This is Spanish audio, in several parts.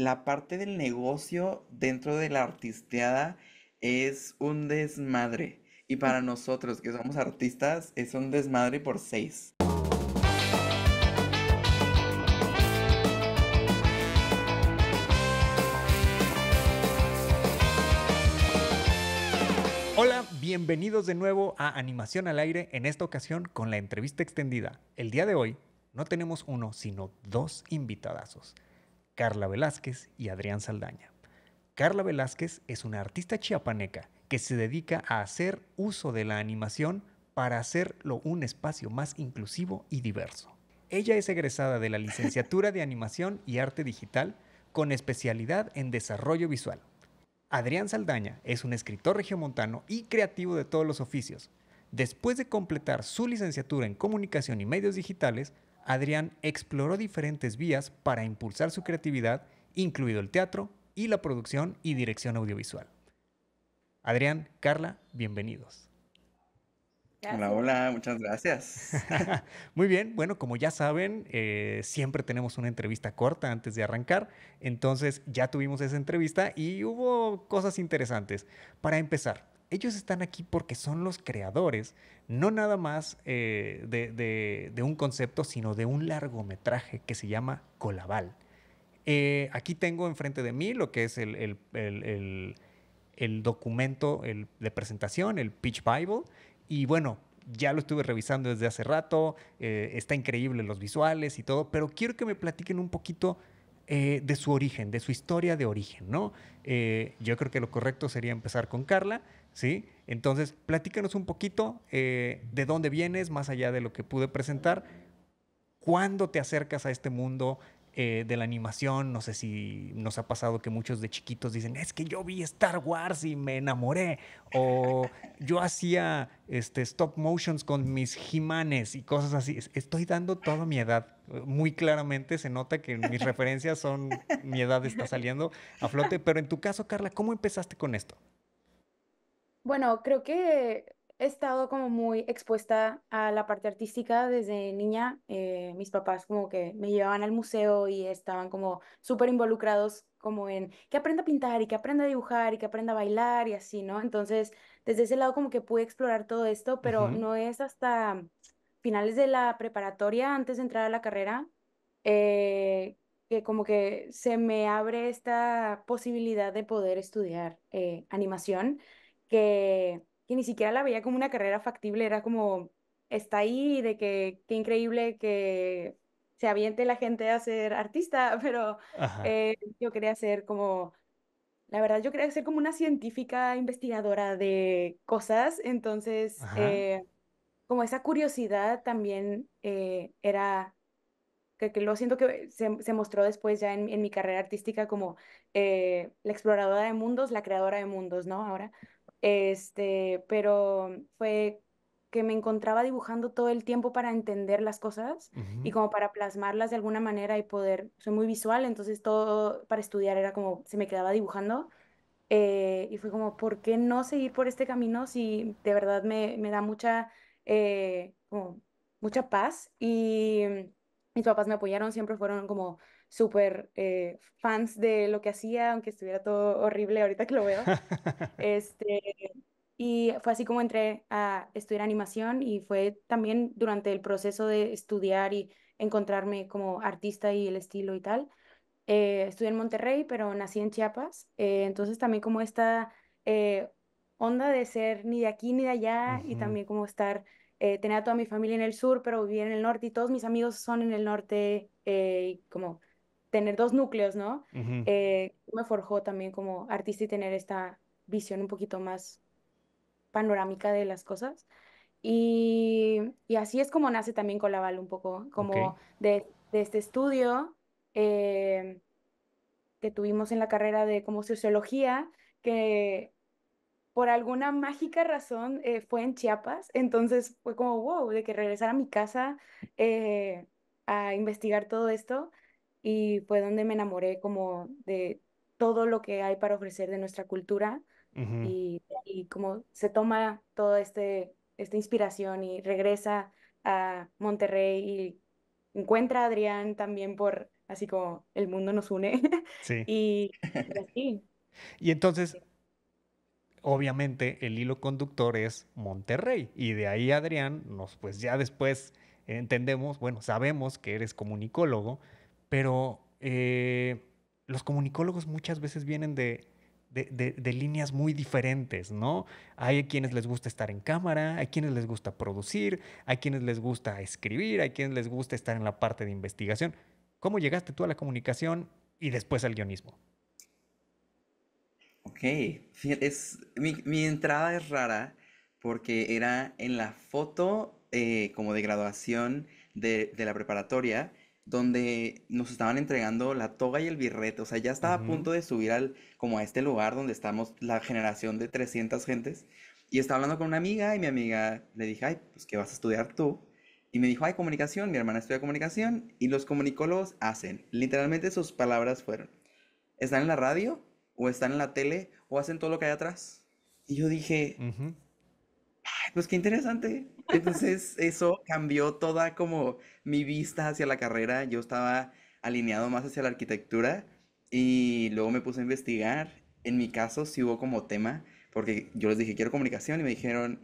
la parte del negocio dentro de la artisteada es un desmadre. Y para nosotros que somos artistas es un desmadre por seis. Hola, bienvenidos de nuevo a Animación al Aire, en esta ocasión con la entrevista extendida. El día de hoy no tenemos uno, sino dos invitadazos. Carla Velázquez y Adrián Saldaña. Carla Velázquez es una artista chiapaneca que se dedica a hacer uso de la animación para hacerlo un espacio más inclusivo y diverso. Ella es egresada de la licenciatura de Animación y Arte Digital con especialidad en desarrollo visual. Adrián Saldaña es un escritor regiomontano y creativo de todos los oficios. Después de completar su licenciatura en Comunicación y Medios Digitales, Adrián exploró diferentes vías para impulsar su creatividad, incluido el teatro y la producción y dirección audiovisual. Adrián, Carla, bienvenidos. Hola, hola, muchas gracias. Muy bien, bueno, como ya saben, eh, siempre tenemos una entrevista corta antes de arrancar, entonces ya tuvimos esa entrevista y hubo cosas interesantes. Para empezar, ellos están aquí porque son los creadores, no nada más eh, de, un concepto, sino de un largometraje que se llama Colabal. Eh, aquí tengo enfrente de mí lo que es el, documento de presentación, el Pitch Bible, y bueno, ya lo estuve revisando desde hace rato, eh, está increíble los visuales y todo, pero quiero que me platiquen un poquito de su origen, de su historia de origen, yo creo que lo correcto sería empezar con Carla ¿sí? Entonces, platícanos un poquito eh, de dónde vienes, más allá de lo que pude presentar, cuándo te acercas a este mundo eh, de la animación, no sé si nos ha pasado que muchos de chiquitos dicen, es que yo vi Star Wars y me enamoré, o yo hacía este, stop motions con mis jimanes y cosas así. Estoy dando toda mi edad. Muy claramente se nota que mis referencias son, mi edad está saliendo a flote, pero en tu caso, Carla, ¿cómo empezaste con esto? Bueno, creo que he estado como muy expuesta a la parte artística desde niña. Eh, mis papás como que me llevaban al museo y estaban como súper involucrados como en que aprenda a pintar y que aprenda a dibujar y que aprenda a bailar y así, ¿no? Entonces, desde ese lado como que pude explorar todo esto, pero no es hasta finales de la preparatoria, antes de entrar a la carrera, eh, que como que se me abre esta posibilidad de poder estudiar eh, animación que, ni siquiera la veía como una carrera factible, era como, está ahí, de que qué increíble que se aviente la gente a ser artista, pero eh, yo quería ser como, la verdad, yo quería ser como una científica investigadora de cosas, entonces, eh, como esa curiosidad también eh, era, que, lo siento que se, mostró después ya en, mi carrera artística como la exploradora de mundos, la creadora de mundos, ¿no? Ahora, este, pero fue que me encontraba dibujando todo el tiempo para entender las cosas y como para plasmarlas de alguna manera y poder, soy muy visual, entonces todo para estudiar era como, se me quedaba dibujando eh, y fue como, ¿por qué no seguir por este camino si de verdad me, da mucha, eh, como, mucha paz? Y mis papás me apoyaron, siempre fueron como súper eh, fans de lo que hacía, aunque estuviera todo horrible ahorita que lo veo. este, y fue así como entré a estudiar animación y fue también durante el proceso de estudiar y encontrarme como artista y el estilo y tal. Eh, estudié en Monterrey, pero nací en Chiapas, eh, entonces también como esta onda de ser ni de aquí ni de allá y también como estar eh, tenía a toda mi familia en el sur, pero vivía en el norte y todos mis amigos son en el norte y como tener dos núcleos, ¿no? Eh, me forjó también como artista y tener esta visión un poquito más panorámica de las cosas. Y, así es como nace también Colaval un poco, como de, este estudio eh, que tuvimos en la carrera de como sociología, que por alguna mágica razón eh, fue en Chiapas, entonces fue como, wow, de que regresar a mi casa a investigar todo esto y fue donde me enamoré como de todo lo que hay para ofrecer de nuestra cultura y, como se toma toda este, esta inspiración y regresa a Monterrey y encuentra a Adrián también por así como el mundo nos une. Sí. y, y entonces, obviamente, el hilo conductor es Monterrey y de ahí Adrián nos pues ya después entendemos, bueno, sabemos que eres comunicólogo, pero eh, los comunicólogos muchas veces vienen de, líneas muy diferentes, ¿no? Hay quienes les gusta estar en cámara, hay quienes les gusta producir, hay quienes les gusta escribir, hay quienes les gusta estar en la parte de investigación. ¿Cómo llegaste tú a la comunicación y después al guionismo? Ok, es, mi, entrada es rara porque era en la foto eh, como de graduación de la preparatoria donde nos estaban entregando la toga y el birrete. O sea, ya estaba a punto de subir al, como a este lugar donde estamos la generación de 300 gentes. Y estaba hablando con una amiga y mi amiga le dije, ay, pues ¿qué vas a estudiar tú? Y me dijo, ay, comunicación, mi hermana estudia comunicación. Y los comunicólogos hacen, literalmente sus palabras fueron, están en la radio o están en la tele o hacen todo lo que hay atrás. Y yo dije, pues qué interesante. Entonces eso cambió toda como mi vista hacia la carrera. Yo estaba alineado más hacia la arquitectura y luego me puse a investigar. En mi caso sí hubo como tema, porque yo les dije, quiero comunicación y me dijeron,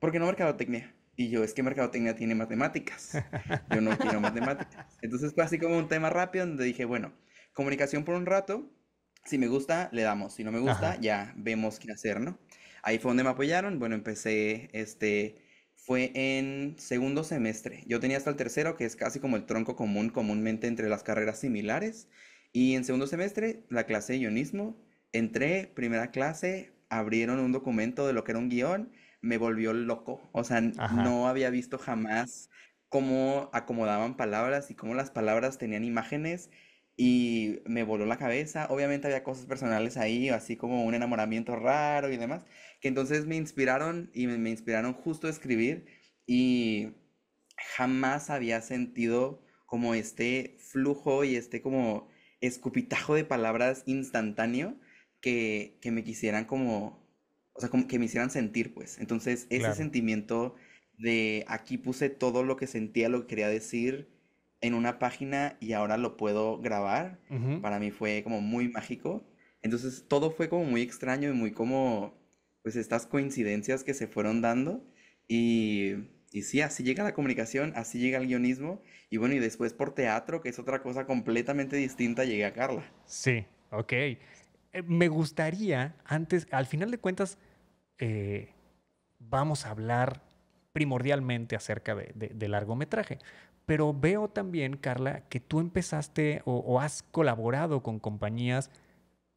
¿por qué no mercadotecnia? Y yo, es que mercadotecnia tiene matemáticas. Yo no quiero matemáticas. Entonces fue así como un tema rápido donde dije, bueno, comunicación por un rato. Si me gusta, le damos. Si no me gusta, ya vemos qué hacer, ¿no? Ahí fue donde me apoyaron. Bueno, empecé, este, fue en segundo semestre. Yo tenía hasta el tercero, que es casi como el tronco común comúnmente entre las carreras similares. Y en segundo semestre, la clase de guionismo, entré, primera clase, abrieron un documento de lo que era un guión, me volvió loco. O sea, no había visto jamás cómo acomodaban palabras y cómo las palabras tenían imágenes y me voló la cabeza. Obviamente había cosas personales ahí, así como un enamoramiento raro y demás, que entonces me inspiraron y me, inspiraron justo a escribir y jamás había sentido como este flujo y este como escupitajo de palabras instantáneo que, me quisieran como, o sea, que me hicieran sentir, pues. Entonces, ese sentimiento de aquí puse todo lo que sentía, lo que quería decir, en una página y ahora lo puedo grabar, para mí fue como muy mágico. Entonces todo fue como muy extraño y muy como, pues estas coincidencias que se fueron dando. Y, y sí, así llega la comunicación, así llega el guionismo. Y bueno, y después por teatro, que es otra cosa completamente distinta, llegué a Carla. Sí, ok. Eh, me gustaría, antes, al final de cuentas, eh, vamos a hablar primordialmente acerca de, largometraje. Pero veo también, Carla, que tú empezaste o, has colaborado con compañías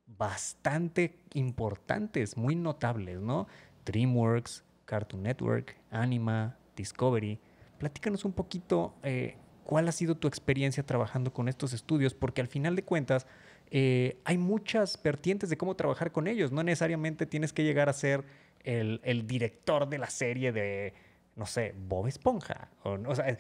bastante importantes, muy notables, ¿no? DreamWorks, Cartoon Network, Anima, Discovery. Platícanos un poquito eh, cuál ha sido tu experiencia trabajando con estos estudios, porque al final de cuentas eh, hay muchas vertientes de cómo trabajar con ellos. No necesariamente tienes que llegar a ser el director de la serie de no sé, Bob Esponja. O, o sea,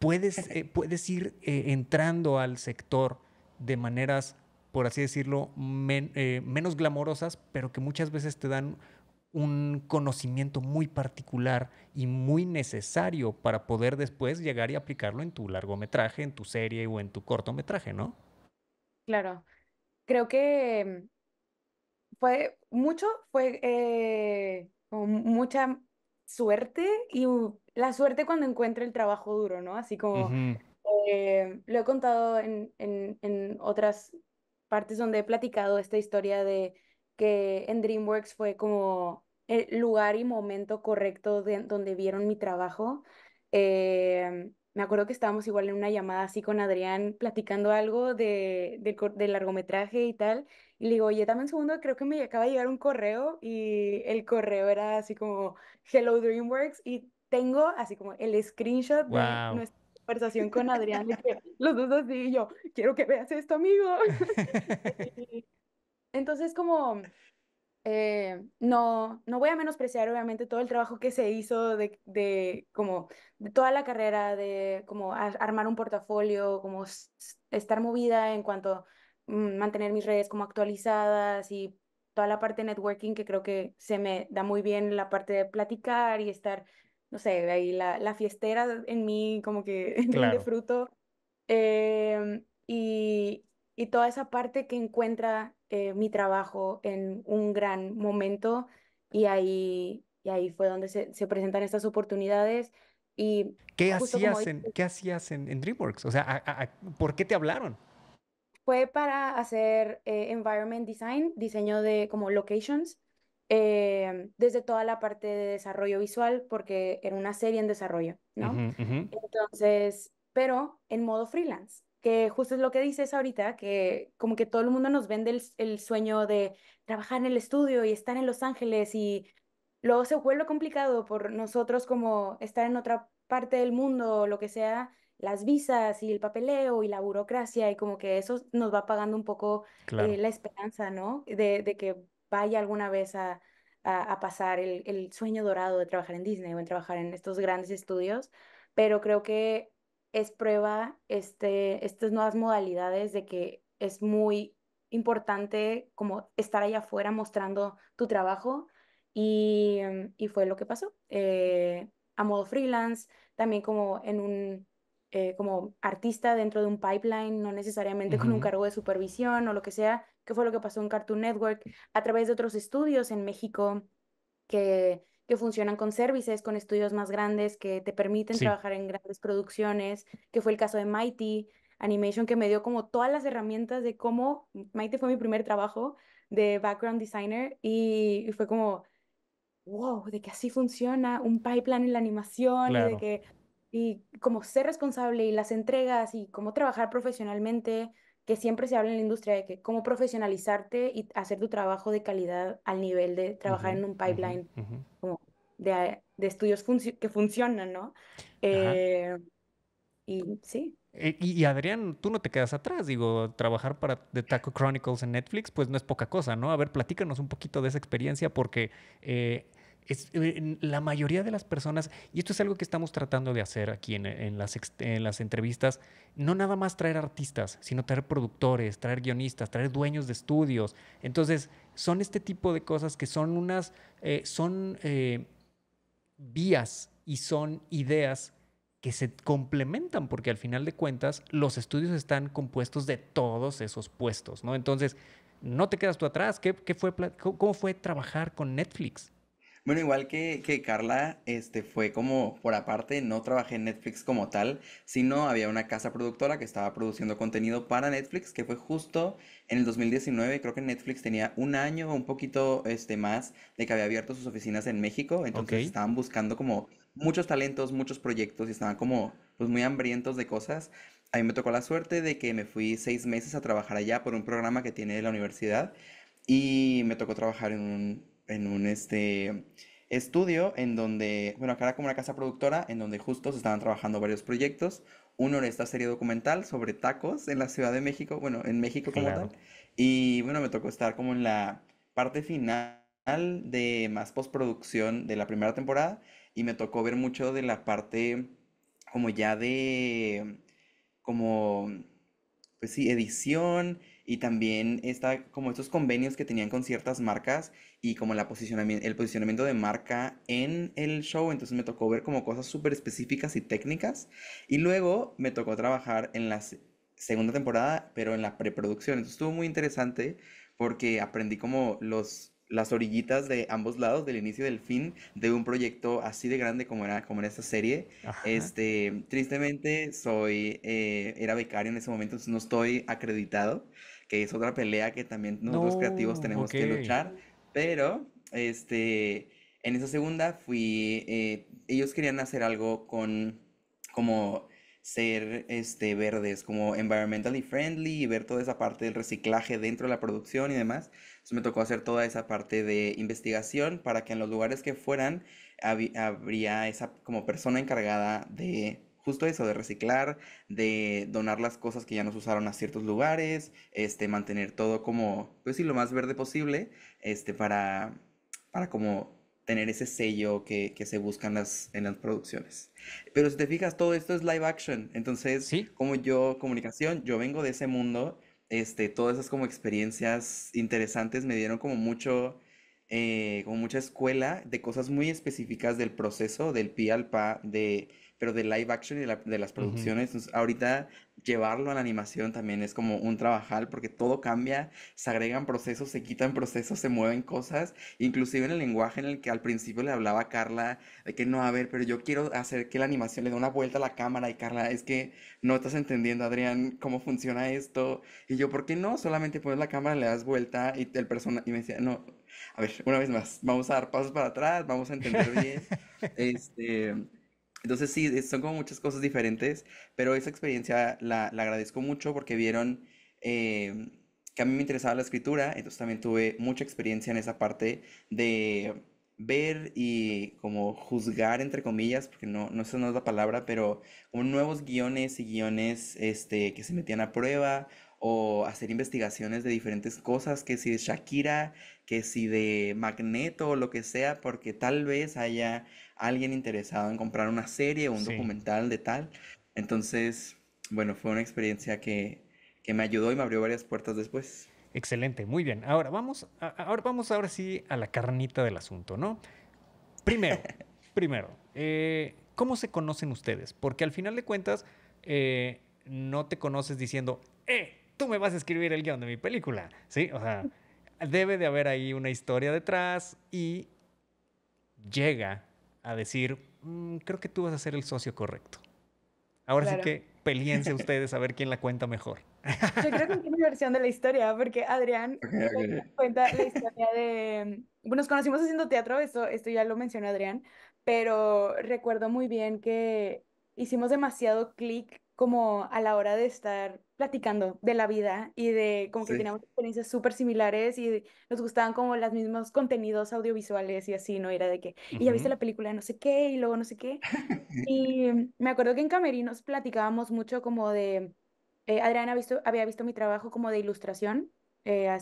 puedes, eh, puedes ir eh, entrando al sector de maneras, por así decirlo, eh, menos glamorosas, pero que muchas veces te dan un conocimiento muy particular y muy necesario para poder después llegar y aplicarlo en tu largometraje, en tu serie o en tu cortometraje, ¿no? Claro. Creo que mm, fue mucho, fue mucha suerte y la suerte cuando encuentro el trabajo duro, ¿no? Así como eh, lo he contado en, otras partes donde he platicado esta historia de que en DreamWorks fue como el lugar y momento correcto donde vieron mi trabajo. Eh, me acuerdo que estábamos igual en una llamada así con Adrián platicando algo de, del largometraje y tal. Y le digo, oye, dame un segundo, creo que me acaba de llegar un correo y el correo era así como, hello DreamWorks. Y tengo así como el screenshot de nuestra conversación con Adrián. los dos así, y yo, quiero que veas esto, amigo. Entonces como eh, no, no voy a menospreciar obviamente todo el trabajo que se hizo de, como de toda la carrera, de como armar un portafolio, como estar movida en cuanto a mm, mantener mis redes como actualizadas y toda la parte de networking que creo que se me da muy bien la parte de platicar y estar, no sé, ahí la, la fiestera en mí como que de fruto. Em, y, y toda esa parte que encuentra eh, mi trabajo en un gran momento y ahí, y ahí fue donde se, presentan estas oportunidades. Y ¿Qué hacías, en, ¿qué hacías en, DreamWorks? O sea, ¿por qué te hablaron? Fue para hacer eh, environment design, diseño de como locations, eh, desde toda la parte de desarrollo visual, porque era una serie en desarrollo, ¿no? Entonces, pero en modo freelance que justo es lo que dices ahorita, que como que todo el mundo nos vende el, sueño de trabajar en el estudio y estar en Los Ángeles y luego se vuelve complicado por nosotros como estar en otra parte del mundo lo que sea, las visas y el papeleo y la burocracia y como que eso nos va pagando un poco eh, la esperanza, ¿no? De, que vaya alguna vez a, pasar el, el, sueño dorado de trabajar en Disney o en trabajar en estos grandes estudios, pero creo que es prueba este, estas nuevas modalidades de que es muy importante como estar allá afuera mostrando tu trabajo y, y fue lo que pasó. Eh, a modo freelance, también como en un eh, como artista dentro de un pipeline, no necesariamente con un cargo de supervisión o lo que sea, que fue lo que pasó en Cartoon Network, a través de otros estudios en México que que funcionan con servicios, con estudios más grandes que te permiten trabajar en grandes producciones, que fue el caso de Mighty Animation, que me dio como todas las herramientas de cómo, Mighty fue mi primer trabajo de background designer y, fue como, wow, de que así funciona un pipeline en la animación y de que, y como ser responsable y las entregas y cómo trabajar profesionalmente que siempre se habla en la industria de que cómo profesionalizarte y hacer tu trabajo de calidad al nivel de trabajar en un pipeline de, estudios que funcionan, ¿no? Eh, y sí. Eh, y, Adrián, tú no te quedas atrás, digo, trabajar para The Taco Chronicles en Netflix, pues no es poca cosa, ¿no? A ver, platícanos un poquito de esa experiencia porque... Eh, eh, la mayoría de las personas, y esto es algo que estamos tratando de hacer aquí en, en, las, en, las, entrevistas, no nada más traer artistas, sino traer productores, traer guionistas, traer dueños de estudios. Entonces, son este tipo de cosas que son unas, eh, son eh, vías y son ideas que se complementan, porque al final de cuentas los estudios están compuestos de todos esos puestos, ¿no? Entonces, no te quedas tú atrás. ¿Qué, qué fue, ¿Cómo fue trabajar con Netflix? Bueno, igual que, que, Carla, este fue como por aparte, no trabajé en Netflix como tal, sino había una casa productora que estaba produciendo contenido para Netflix, que fue justo en el 2019, creo que Netflix tenía un año o un poquito este, más de que había abierto sus oficinas en México, entonces estaban buscando como muchos talentos, muchos proyectos y estaban como pues muy hambrientos de cosas. A mí me tocó la suerte de que me fui seis meses a trabajar allá por un programa que tiene la universidad y me tocó trabajar en un en un este, estudio en donde, bueno, acá era como una casa productora en donde justo se estaban trabajando varios proyectos. Uno era esta serie documental sobre tacos en la Ciudad de México, bueno, en México como tal. Y bueno, me tocó estar como en la parte final de más postproducción de la primera temporada y me tocó ver mucho de la parte como ya de como pues sí edición y también está como estos convenios que tenían con ciertas marcas y como la posicionamiento, el posicionamiento de marca en el show, entonces me tocó ver como cosas súper específicas y técnicas y luego me tocó trabajar en la segunda temporada, pero en la preproducción, entonces estuvo muy interesante porque aprendí como los las orillitas de ambos lados, del inicio y del fin, de un proyecto así de grande como era, como en esta serie. Este, tristemente, soy, eh, era becario en ese momento, entonces no estoy acreditado, que es otra pelea que también nosotros creativos tenemos que luchar. Pero, este, en esa segunda fui, eh, ellos querían hacer algo con, como ser este, verdes, como environmentally friendly y ver toda esa parte del reciclaje dentro de la producción y demás. Entonces me tocó hacer toda esa parte de investigación para que en los lugares que fueran habría esa como persona encargada de justo eso, de reciclar, de donar las cosas que ya nos usaron a ciertos lugares, este, mantener todo como, pues sí, lo más verde posible, este, para, para como tener ese sello que, que se busca en las, en las producciones. Pero si te fijas, todo esto es live action, entonces, como yo, comunicación, yo vengo de ese mundo, este, todas esas como experiencias interesantes me dieron como mucho... Eh, como mucha escuela de cosas muy específicas del proceso del pi al pa de pero de live action y de, las producciones, ahorita llevarlo a la animación también es como un trabajal porque todo cambia, se agregan procesos, se quitan procesos, se mueven cosas, inclusive en el lenguaje en el que al principio le hablaba a Carla de que no, a ver, pero yo quiero hacer que la animación le dé una vuelta a la cámara y Carla, es que no estás entendiendo, Adrián, cómo funciona esto. Y yo, ¿por qué no? Solamente pones la cámara, le das vuelta y el persona y me decía, "No, a ver, una vez más, vamos a dar pasos para atrás, vamos a entender bien." este entonces sí, son como muchas cosas diferentes, pero esa experiencia la, agradezco mucho porque vieron eh, que a mí me interesaba la escritura, entonces también tuve mucha experiencia en esa parte de ver y como juzgar, entre comillas, porque no, no es la palabra, pero como nuevos guiones y guiones este, que se metían a prueba o hacer investigaciones de diferentes cosas, que si de Shakira, que si de Magneto o lo que sea, porque tal vez haya alguien interesado en comprar una serie o un documental de tal. Entonces, bueno, fue una experiencia que, me ayudó y me abrió varias puertas después. Excelente, muy bien. Ahora vamos, ahora vamos ahora sí a la carnita del asunto, ¿no? Primero, primero, eh, ¿cómo se conocen ustedes? Porque al final de cuentas, eh, no te conoces diciendo, ¡eh! me vas a escribir el guión de mi película, ¿sí? O sea, debe de haber ahí una historia detrás y llega a decir, mm, creo que tú vas a ser el socio correcto. Ahora sí que peleense ustedes a ver quién la cuenta mejor. Yo creo que es mi versión de la historia, porque Adrián cuenta la historia de... Bueno, nos conocimos haciendo teatro, esto, esto ya lo mencionó Adrián, pero recuerdo muy bien que hicimos demasiado clic como a la hora de estar platicando de la vida y de como que teníamos experiencias súper similares y nos gustaban como los mismos contenidos audiovisuales y así, ¿no? Era de que, y ya viste la película no sé qué y luego no sé qué. y mm, me acuerdo que en Camerinos platicábamos mucho como de, eh, Adrián Adriana visto, había visto mi trabajo como de ilustración, eh,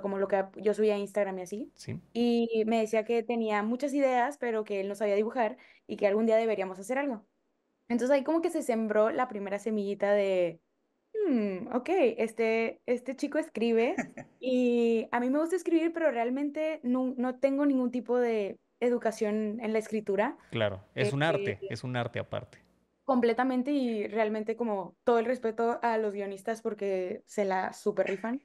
como lo que yo subía a Instagram y así. Y me decía que tenía muchas ideas, pero que él no sabía dibujar y que algún día deberíamos hacer algo. Entonces ahí como que se sembró la primera semillita de, mm, ok, este, este chico escribe y a mí me gusta escribir, pero realmente no, no tengo ningún tipo de educación en la escritura. Claro, es un este, arte, es un arte aparte. Completamente y realmente como todo el respeto a los guionistas porque se la super rifan.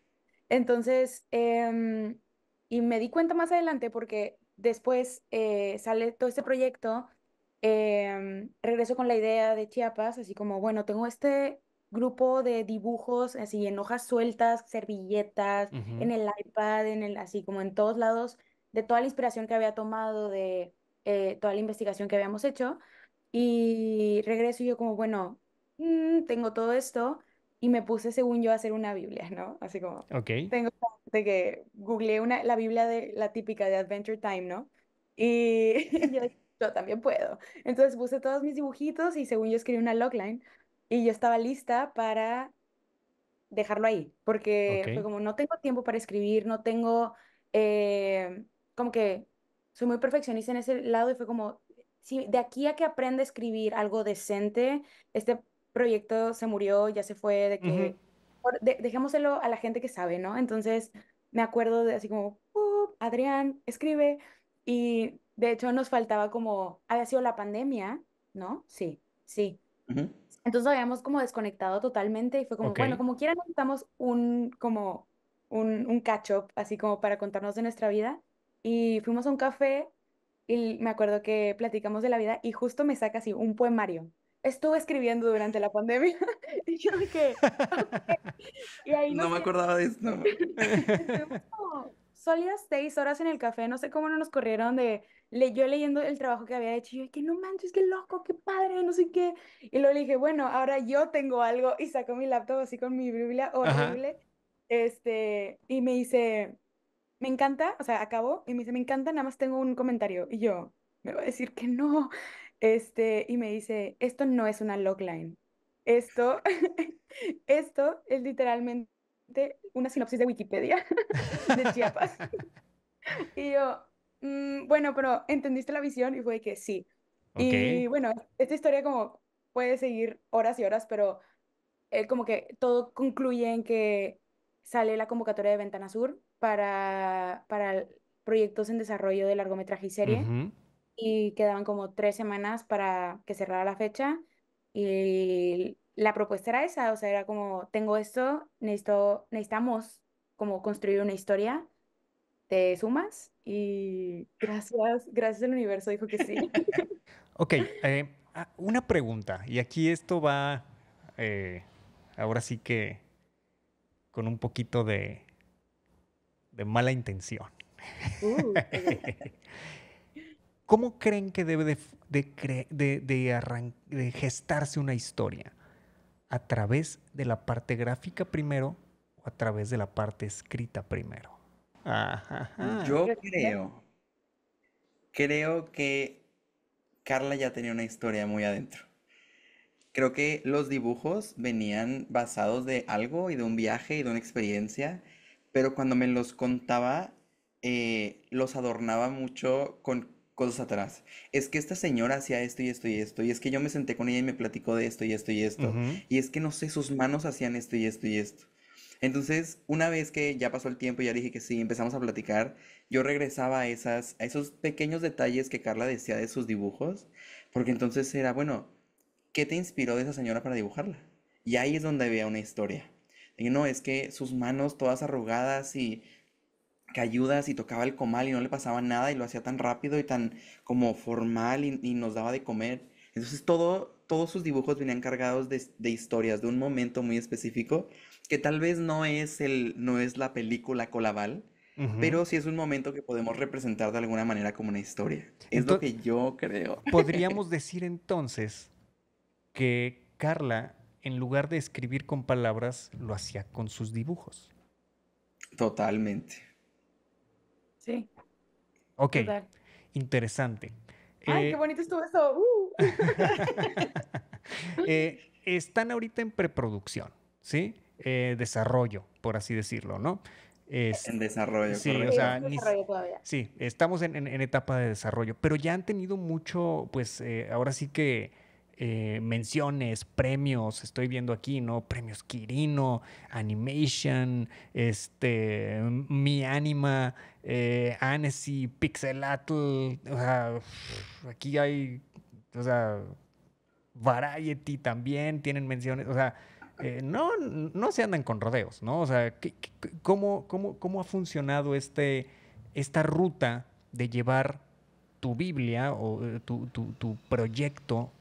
Entonces, em, y me di cuenta más adelante porque después eh, sale todo este proyecto Em, regreso con la idea de Chiapas, así como, bueno, tengo este grupo de dibujos, así en hojas sueltas, servilletas, en el iPad, en el, así como en todos lados, de toda la inspiración que había tomado, de eh, toda la investigación que habíamos hecho. Y regreso yo como, bueno, mm, tengo todo esto y me puse, según yo, a hacer una Biblia, ¿no? Así como, tengo de que googleé una, la Biblia de la típica de Adventure Time, ¿no? Y yo yo también puedo. Entonces puse todos mis dibujitos y según yo escribí una logline y yo estaba lista para dejarlo ahí, porque fue como, no tengo tiempo para escribir, no tengo, eh, como que soy muy perfeccionista en ese lado y fue como, si de aquí a que aprenda a escribir algo decente, este proyecto se murió, ya se fue, de que, dejémoselo a la gente que sabe, ¿no? Entonces me acuerdo de así como, Adrián, escribe. Y de hecho, nos faltaba como, había sido la pandemia, ¿no? Sí, sí. Entonces habíamos como desconectado totalmente y fue como, bueno, como quiera necesitamos un, como un, un catch-up, así como para contarnos de nuestra vida. Y fuimos a un café y me acuerdo que platicamos de la vida y justo me saca así un poemario. Estuve escribiendo durante la pandemia y yo dije, no, me acordaba de esto. sólidas seis horas en el café, no sé cómo no nos corrieron de le, yo leyendo el trabajo que había hecho, yo que no manches, que loco, qué padre, no sé qué. Y luego le dije, bueno, ahora yo tengo algo y sacó mi laptop así con mi Biblia horrible. Este, y me dice, me encanta, o sea, acabó, y me dice, me encanta, nada más tengo un comentario. Y yo, me va a decir que no. Este, y me dice, esto no es una logline. Esto, esto es literalmente una sinopsis de Wikipedia de Chiapas. y yo, Mm, bueno, pero entendiste la visión y fue que sí. Y bueno, esta historia como puede seguir horas y horas, pero eh, como que todo concluye en que sale la convocatoria de Ventana Sur para, para proyectos en desarrollo de largometraje y serie. Y quedaban como tres semanas para que cerrara la fecha. Y la propuesta era esa, o sea, era como, tengo esto, necesito, necesitamos como construir una historia ¿Te sumas? Y gracias, gracias al universo dijo que sí. ok, eh, ah, una pregunta, y aquí esto va, eh, ahora sí que con un poquito de, mala intención. Uh, ¿Cómo creen que debe de, de, de, de gestarse una historia? ¿A través de la parte gráfica primero o a través de la parte escrita primero? Mm. Yo creo, creo que Carla ya tenía una historia muy adentro. Creo que los dibujos venían basados de algo y de un viaje y de una experiencia, pero cuando me los contaba, eh, los adornaba mucho con cosas atrás. Es que esta señora hacía esto y esto y esto, y es que yo me senté con ella y me platicó de esto y esto y esto, y es que no sé, sus manos hacían esto y esto y esto. Entonces, una vez que ya pasó el tiempo, y ya dije que sí, empezamos a platicar, yo regresaba a, esas, a esos pequeños detalles que Carla decía de sus dibujos, porque entonces era, bueno, ¿qué te inspiró de esa señora para dibujarla? Y ahí es donde había una historia. Y no, es que sus manos todas arrugadas y cayudas y tocaba el comal y no le pasaba nada y lo hacía tan rápido y tan como formal y, nos daba de comer. Entonces todo, todos sus dibujos venían cargados de, de historias, de un momento muy específico que tal vez no es, el, no es la película colabal, pero sí es un momento que podemos representar de alguna manera como una historia. Es lo que yo creo. Podríamos decir entonces que Carla, en lugar de escribir con palabras, lo hacía con sus dibujos. Totalmente. Sí. Ok. Interesante. Ay, eh, qué bonito estuvo eso. Uh. Eh, están ahorita en preproducción, ¿sí? Eh, desarrollo, por así decirlo, ¿no? en desarrollo, sí, sí, estamos en, etapa de desarrollo, pero ya han tenido mucho, pues eh, ahora sí que eh, menciones, premios, estoy viendo aquí, ¿no? Premios Quirino, Animation, este, Mi Anima, eh, Annecy, Pixelatl, o sea, aquí hay, o sea, Variety también tienen menciones, o sea, eh, no, no se andan con rodeos, ¿no? O sea, cómo, ha funcionado este, esta ruta de llevar tu Biblia o eh, tu, proyecto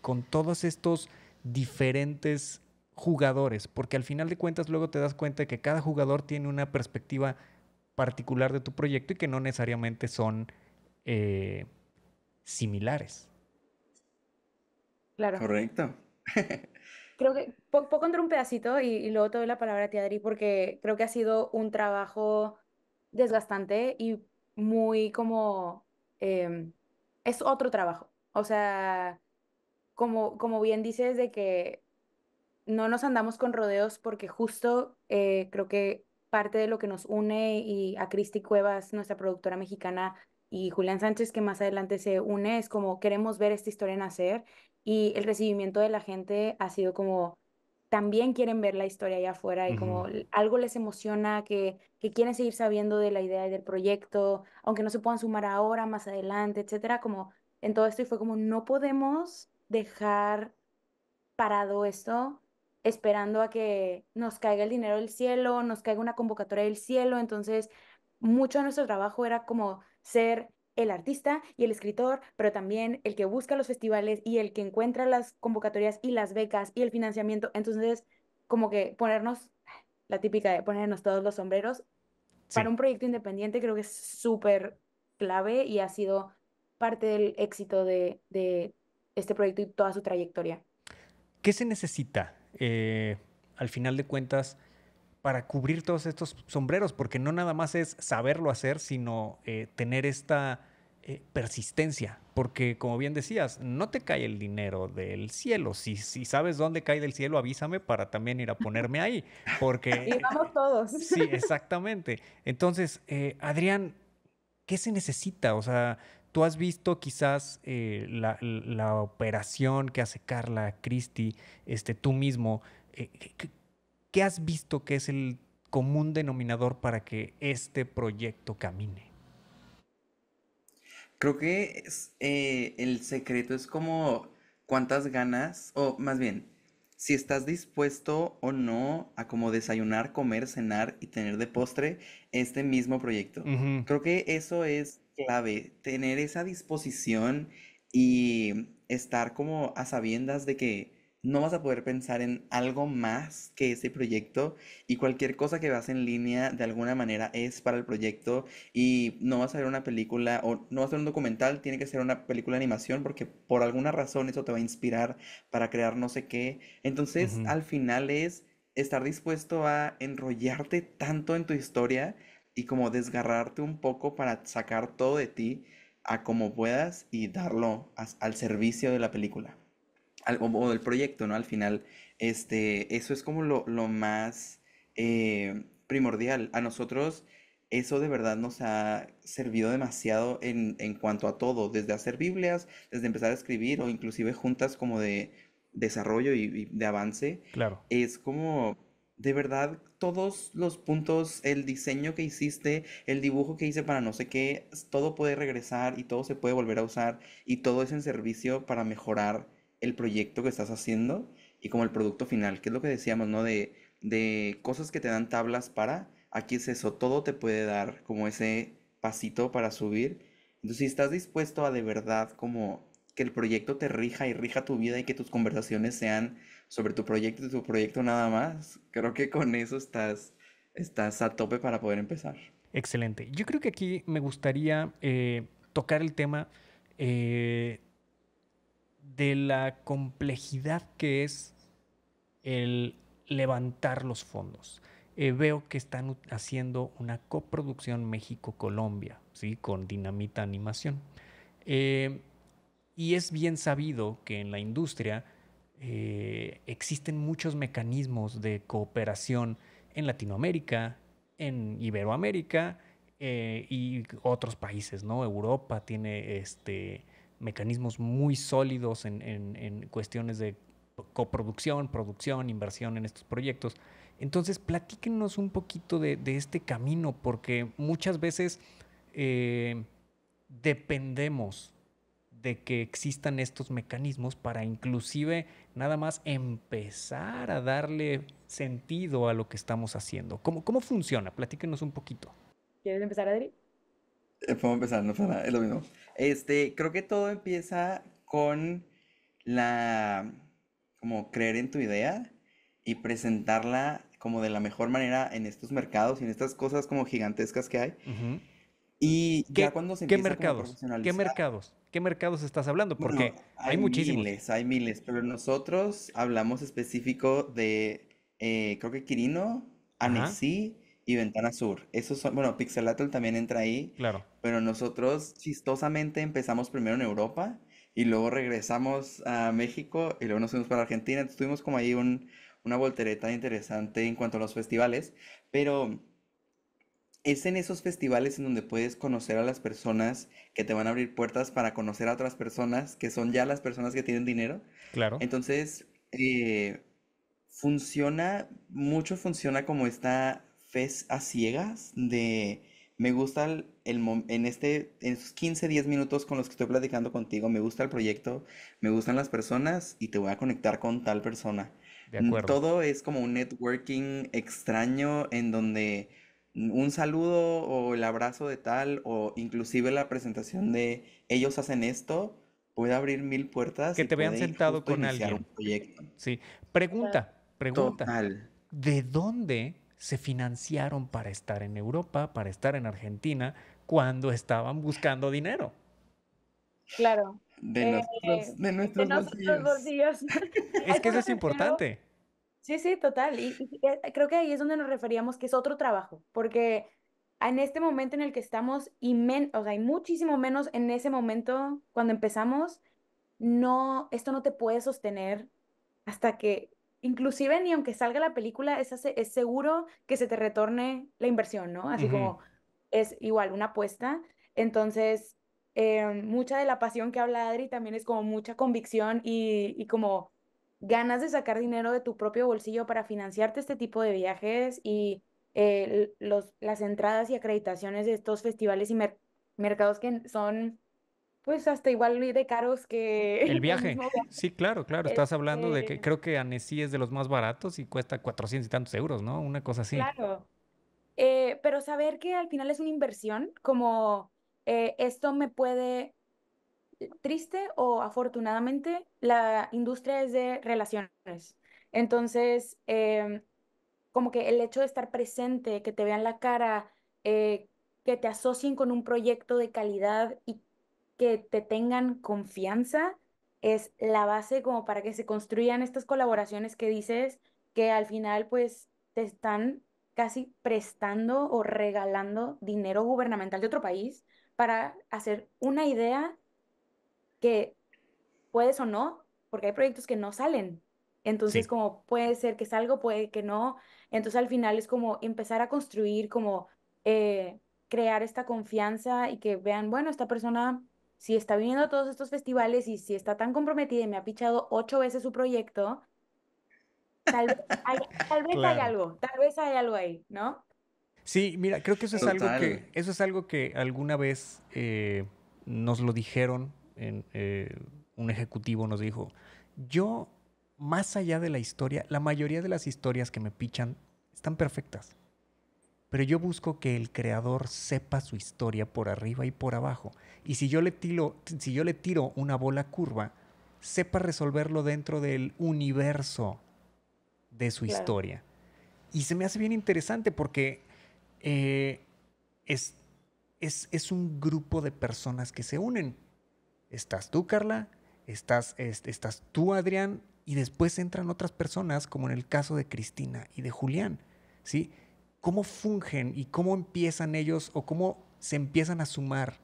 con todos estos diferentes jugadores? Porque al final de cuentas luego te das cuenta de que cada jugador tiene una perspectiva particular de tu proyecto y que no necesariamente son eh, similares. Claro. Correcto. creo que puedo, contar un pedacito y, luego te doy la palabra a ti, Adri, porque creo que ha sido un trabajo desgastante y muy como... Em, es otro trabajo. O sea, como, como bien dices, de que no nos andamos con rodeos porque justo eh, creo que parte de lo que nos une y a Cristi Cuevas, nuestra productora mexicana, y Julián Sánchez, que más adelante se une, es como queremos ver esta historia nacer y el recibimiento de la gente ha sido como también quieren ver la historia allá afuera y como algo les emociona, que, que quieren seguir sabiendo de la idea y del proyecto, aunque no se puedan sumar ahora, más adelante, etcétera, como en todo esto y fue como no podemos dejar parado esto esperando a que nos caiga el dinero del cielo, nos caiga una convocatoria del cielo, entonces mucho de nuestro trabajo era como ser el artista y el escritor, pero también el que busca los festivales y el que encuentra las convocatorias y las becas y el financiamiento. Entonces, como que ponernos, la típica de ponernos todos los sombreros, para un proyecto independiente creo que es súper clave y ha sido parte del éxito de, este proyecto y toda su trayectoria. ¿Qué se necesita? Eh, al final de cuentas, para cubrir todos estos sombreros, porque no nada más es saberlo hacer, sino eh, tener esta eh, persistencia, porque como bien decías, no te cae el dinero del cielo, si, si sabes dónde cae del cielo, avísame para también ir a ponerme ahí, porque... y vamos todos. sí, exactamente. Entonces, eh, Adrián, ¿qué se necesita? O sea, tú has visto quizás la, operación que hace Carla, Cristi este, tú mismo. ¿qué has visto que es el común denominador para que este proyecto camine? Creo que eh, el secreto es como cuántas ganas, o más bien, si estás dispuesto o no a como desayunar, comer, cenar y tener de postre este mismo proyecto. Creo que eso es clave, tener esa disposición y estar como a sabiendas de que no vas a poder pensar en algo más que ese proyecto y cualquier cosa que vas en línea de alguna manera es para el proyecto y no vas a ver una película o no vas a ver un documental, tiene que ser una película de animación porque por alguna razón eso te va a inspirar para crear no sé qué. Entonces al final es estar dispuesto a enrollarte tanto en tu historia y como desgarrarte un poco para sacar todo de ti a como puedas y darlo al servicio de la película o del proyecto, ¿no? Al final, este, eso es como lo, más eh, primordial. A nosotros eso de verdad nos ha servido demasiado en, cuanto a todo, desde hacer Biblias, desde empezar a escribir o inclusive juntas como de desarrollo y, y de avance. Claro. Es como, de verdad, todos los puntos, el diseño que hiciste, el dibujo que hice para no sé qué, todo puede regresar y todo se puede volver a usar y todo es en servicio para mejorar el proyecto que estás haciendo y como el producto final, que es lo que decíamos, ¿no? De, de cosas que te dan tablas para, aquí es eso, todo te puede dar como ese pasito para subir. Entonces, si estás dispuesto a de verdad como que el proyecto te rija y rija tu vida y que tus conversaciones sean sobre tu proyecto y tu proyecto nada más, creo que con eso estás, estás a tope para poder empezar. Excelente. Yo creo que aquí me gustaría eh, tocar el tema eh, de la complejidad que es el levantar los fondos. Eh, veo que están haciendo una coproducción México-Colombia, ¿sí? con Dinamita Animación. Eh, y es bien sabido que en la industria eh, existen muchos mecanismos de cooperación en Latinoamérica, en Iberoamérica y otros países, ¿no? Europa tiene este, mecanismos muy sólidos en, cuestiones de coproducción, producción, inversión en estos proyectos. Entonces, platíquenos un poquito de, este camino, porque muchas veces eh, dependemos de que existan estos mecanismos para inclusive nada más empezar a darle sentido a lo que estamos haciendo. ¿Cómo, cómo funciona? Platíquenos un poquito. ¿Quieres empezar, Adri? Eh, puedo empezar, no es lo mismo. Este, creo que todo empieza con la, como creer en tu idea y presentarla como de la mejor manera en estos mercados y en estas cosas como gigantescas que hay. Y ¿Qué, cuando se ¿qué mercados? ¿Qué mercados? ¿Qué mercados estás hablando? Porque hay, muchísimos. hay miles, pero nosotros hablamos específico de, eh, creo que Quirino, Annecy, y Ventana Sur. Eso son, bueno, Pixelatel también entra ahí. Claro. Pero nosotros chistosamente empezamos primero en Europa y luego regresamos a México y luego nos fuimos para Argentina. Entonces tuvimos como ahí un, una voltereta interesante en cuanto a los festivales. Pero es en esos festivales en donde puedes conocer a las personas que te van a abrir puertas para conocer a otras personas que son ya las personas que tienen dinero. Claro. Entonces, eh, funciona, mucho funciona como esta fes a ciegas de me gusta el, el, en este en esos 15 10 minutos con los que estoy platicando contigo, me gusta el proyecto, me gustan las personas y te voy a conectar con tal persona. De mm, acuerdo. Todo es como un networking extraño en donde un saludo o el abrazo de tal o inclusive la presentación de ellos hacen esto puede abrir mil puertas que te vean sentado con alguien. Un proyecto. Sí, pregunta, pregunta. Total. ¿De dónde se financiaron para estar en Europa, para estar en Argentina, cuando estaban buscando dinero. Claro. De, eh, nuestros, es que eso es importante. Sí, sí, total. Y, eh, creo que ahí es donde nos referíamos que es otro trabajo, porque en este momento en el que estamos, y hay muchísimo menos en ese momento cuando empezamos, no, esto no te puede sostener hasta que inclusive ni aunque salga la película, es, es seguro que se te retorne la inversión, ¿no? Así como es igual una apuesta. Entonces, em, mucha de la pasión que habla Adri también es como mucha convicción y, como ganas de sacar dinero de tu propio bolsillo para financiarte este tipo de viajes y eh, los, las entradas y acreditaciones de estos festivales y mercados que son pues hasta igual de caros que... El viaje. sí, claro, claro. Estás hablando de que este creo que Annecy es de los más baratos y cuesta 400 y tantos euros, ¿no? Una cosa así. Claro. Eh, pero saber que al final es una inversión, como eh, esto me puede, triste o afortunadamente, la industria es de relaciones. Entonces, em, como que el hecho de estar presente, que te vean la cara, eh, que te asocien con un proyecto de calidad y que te tengan confianza es la base como para que se construyan estas colaboraciones que dices que al final pues te están casi prestando o regalando dinero gubernamental de otro país para hacer una idea que puedes o no, porque hay proyectos que no salen. Entonces como puede ser que salga, puede que no. Entonces al final es como empezar a construir, como eh, crear esta confianza y que vean, bueno, esta persona si está viniendo a todos estos festivales y si está tan comprometida y me ha pichado ocho veces su proyecto, tal, vez hay, algo, tal vez hay algo ahí, ¿no? Sí, mira, creo que eso es algo que eso es algo que alguna vez eh, nos lo dijeron, en, eh, un ejecutivo nos dijo, yo más allá de la historia, la mayoría de las historias que me pichan están perfectas pero yo busco que el creador sepa su historia por arriba y por abajo. Y si yo le tiro, si yo le tiro una bola curva, sepa resolverlo dentro del universo de su historia. Y se me hace bien interesante porque eh, es, es, un grupo de personas que se unen. Estás tú, Carla, estás, estás tú, Adrián, y después entran otras personas, como en el caso de Cristina y de Julián. ¿sí? ¿Cómo fungen y cómo empiezan ellos o cómo se empiezan a sumar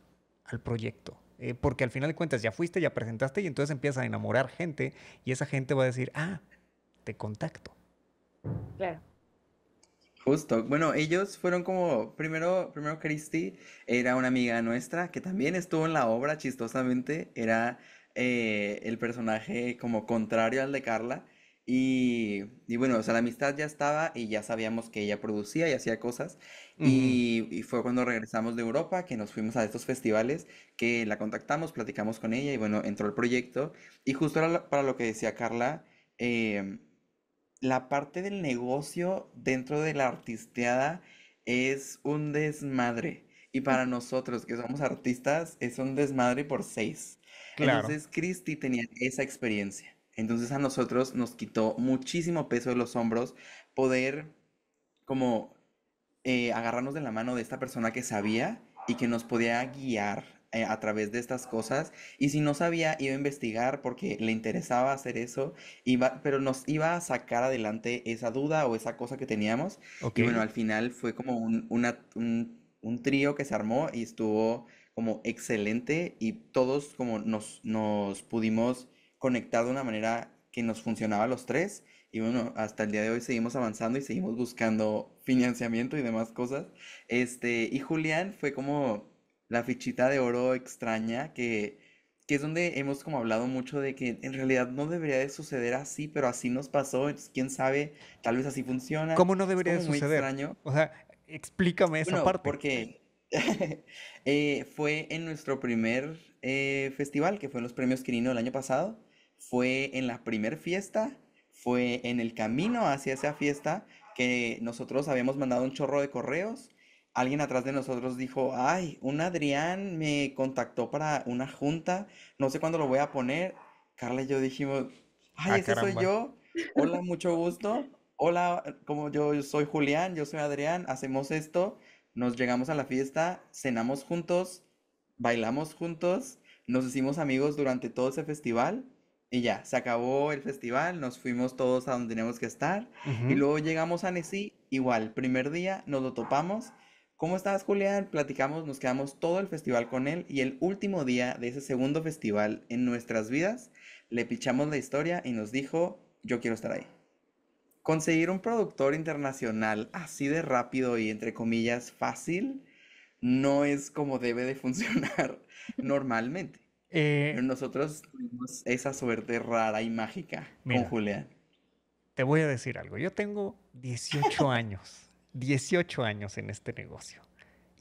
al proyecto? Eh, porque al final de cuentas ya fuiste, ya presentaste y entonces empiezas a enamorar gente y esa gente va a decir, ah, te contacto. Claro. Justo. Bueno, ellos fueron como, primero, primero Christy era una amiga nuestra que también estuvo en la obra, chistosamente, era eh, el personaje como contrario al de Carla. Y, bueno, o sea, la amistad ya estaba y ya sabíamos que ella producía y hacía cosas. y, fue cuando regresamos de Europa que nos fuimos a estos festivales, que la contactamos, platicamos con ella y bueno, entró el proyecto. Y justo para lo que decía Carla, em, la parte del negocio dentro de la artisteada es un desmadre. Y para nosotros que somos artistas es un desmadre por seis. Entonces Christy tenía esa experiencia. Entonces a nosotros nos quitó muchísimo peso de los hombros poder como eh, agarrarnos de la mano de esta persona que sabía y que nos podía guiar eh, a través de estas cosas. Y si no sabía, iba a investigar porque le interesaba hacer eso, iba, pero nos iba a sacar adelante esa duda o esa cosa que teníamos. Y bueno, al final fue como un, trío que se armó y estuvo como excelente y todos como nos, nos pudimos conectado de una manera que nos funcionaba a los tres. Y bueno, hasta el día de hoy seguimos avanzando y seguimos buscando financiamiento y demás cosas. Este, y Julián fue como la fichita de oro extraña que, que es donde hemos como hablado mucho de que en realidad no debería de suceder así, pero así nos pasó, entonces quién sabe, tal vez así funciona. ¿Cómo no debería de suceder? extraño. O sea, explícame esa parte. Porque eh, fue en nuestro primer eh, festival, que fue en los premios Quirino el año pasado fue en la primer fiesta, fue en el camino hacia esa fiesta que nosotros habíamos mandado un chorro de correos. Alguien atrás de nosotros dijo, ay, un Adrián me contactó para una junta, no sé cuándo lo voy a poner. Carla y yo dijimos, ay, ah, ese soy yo. Hola, mucho gusto. Hola, como yo soy Julián, yo soy Adrián, hacemos esto, nos llegamos a la fiesta, cenamos juntos, bailamos juntos, nos hicimos amigos durante todo ese festival y ya, se acabó el festival, nos fuimos todos a donde teníamos que estar. Y luego llegamos a Nesí, igual, primer día, nos lo topamos. ¿Cómo estás, Julián? Platicamos, nos quedamos todo el festival con él. Y el último día de ese segundo festival en nuestras vidas, le pichamos la historia y nos dijo: Yo quiero estar ahí. Conseguir un productor internacional así de rápido y entre comillas fácil no es como debe de funcionar normalmente. Eh, Nosotros tuvimos esa suerte rara y mágica con Julián. Te voy a decir algo. Yo tengo 18 años, 18 años en este negocio.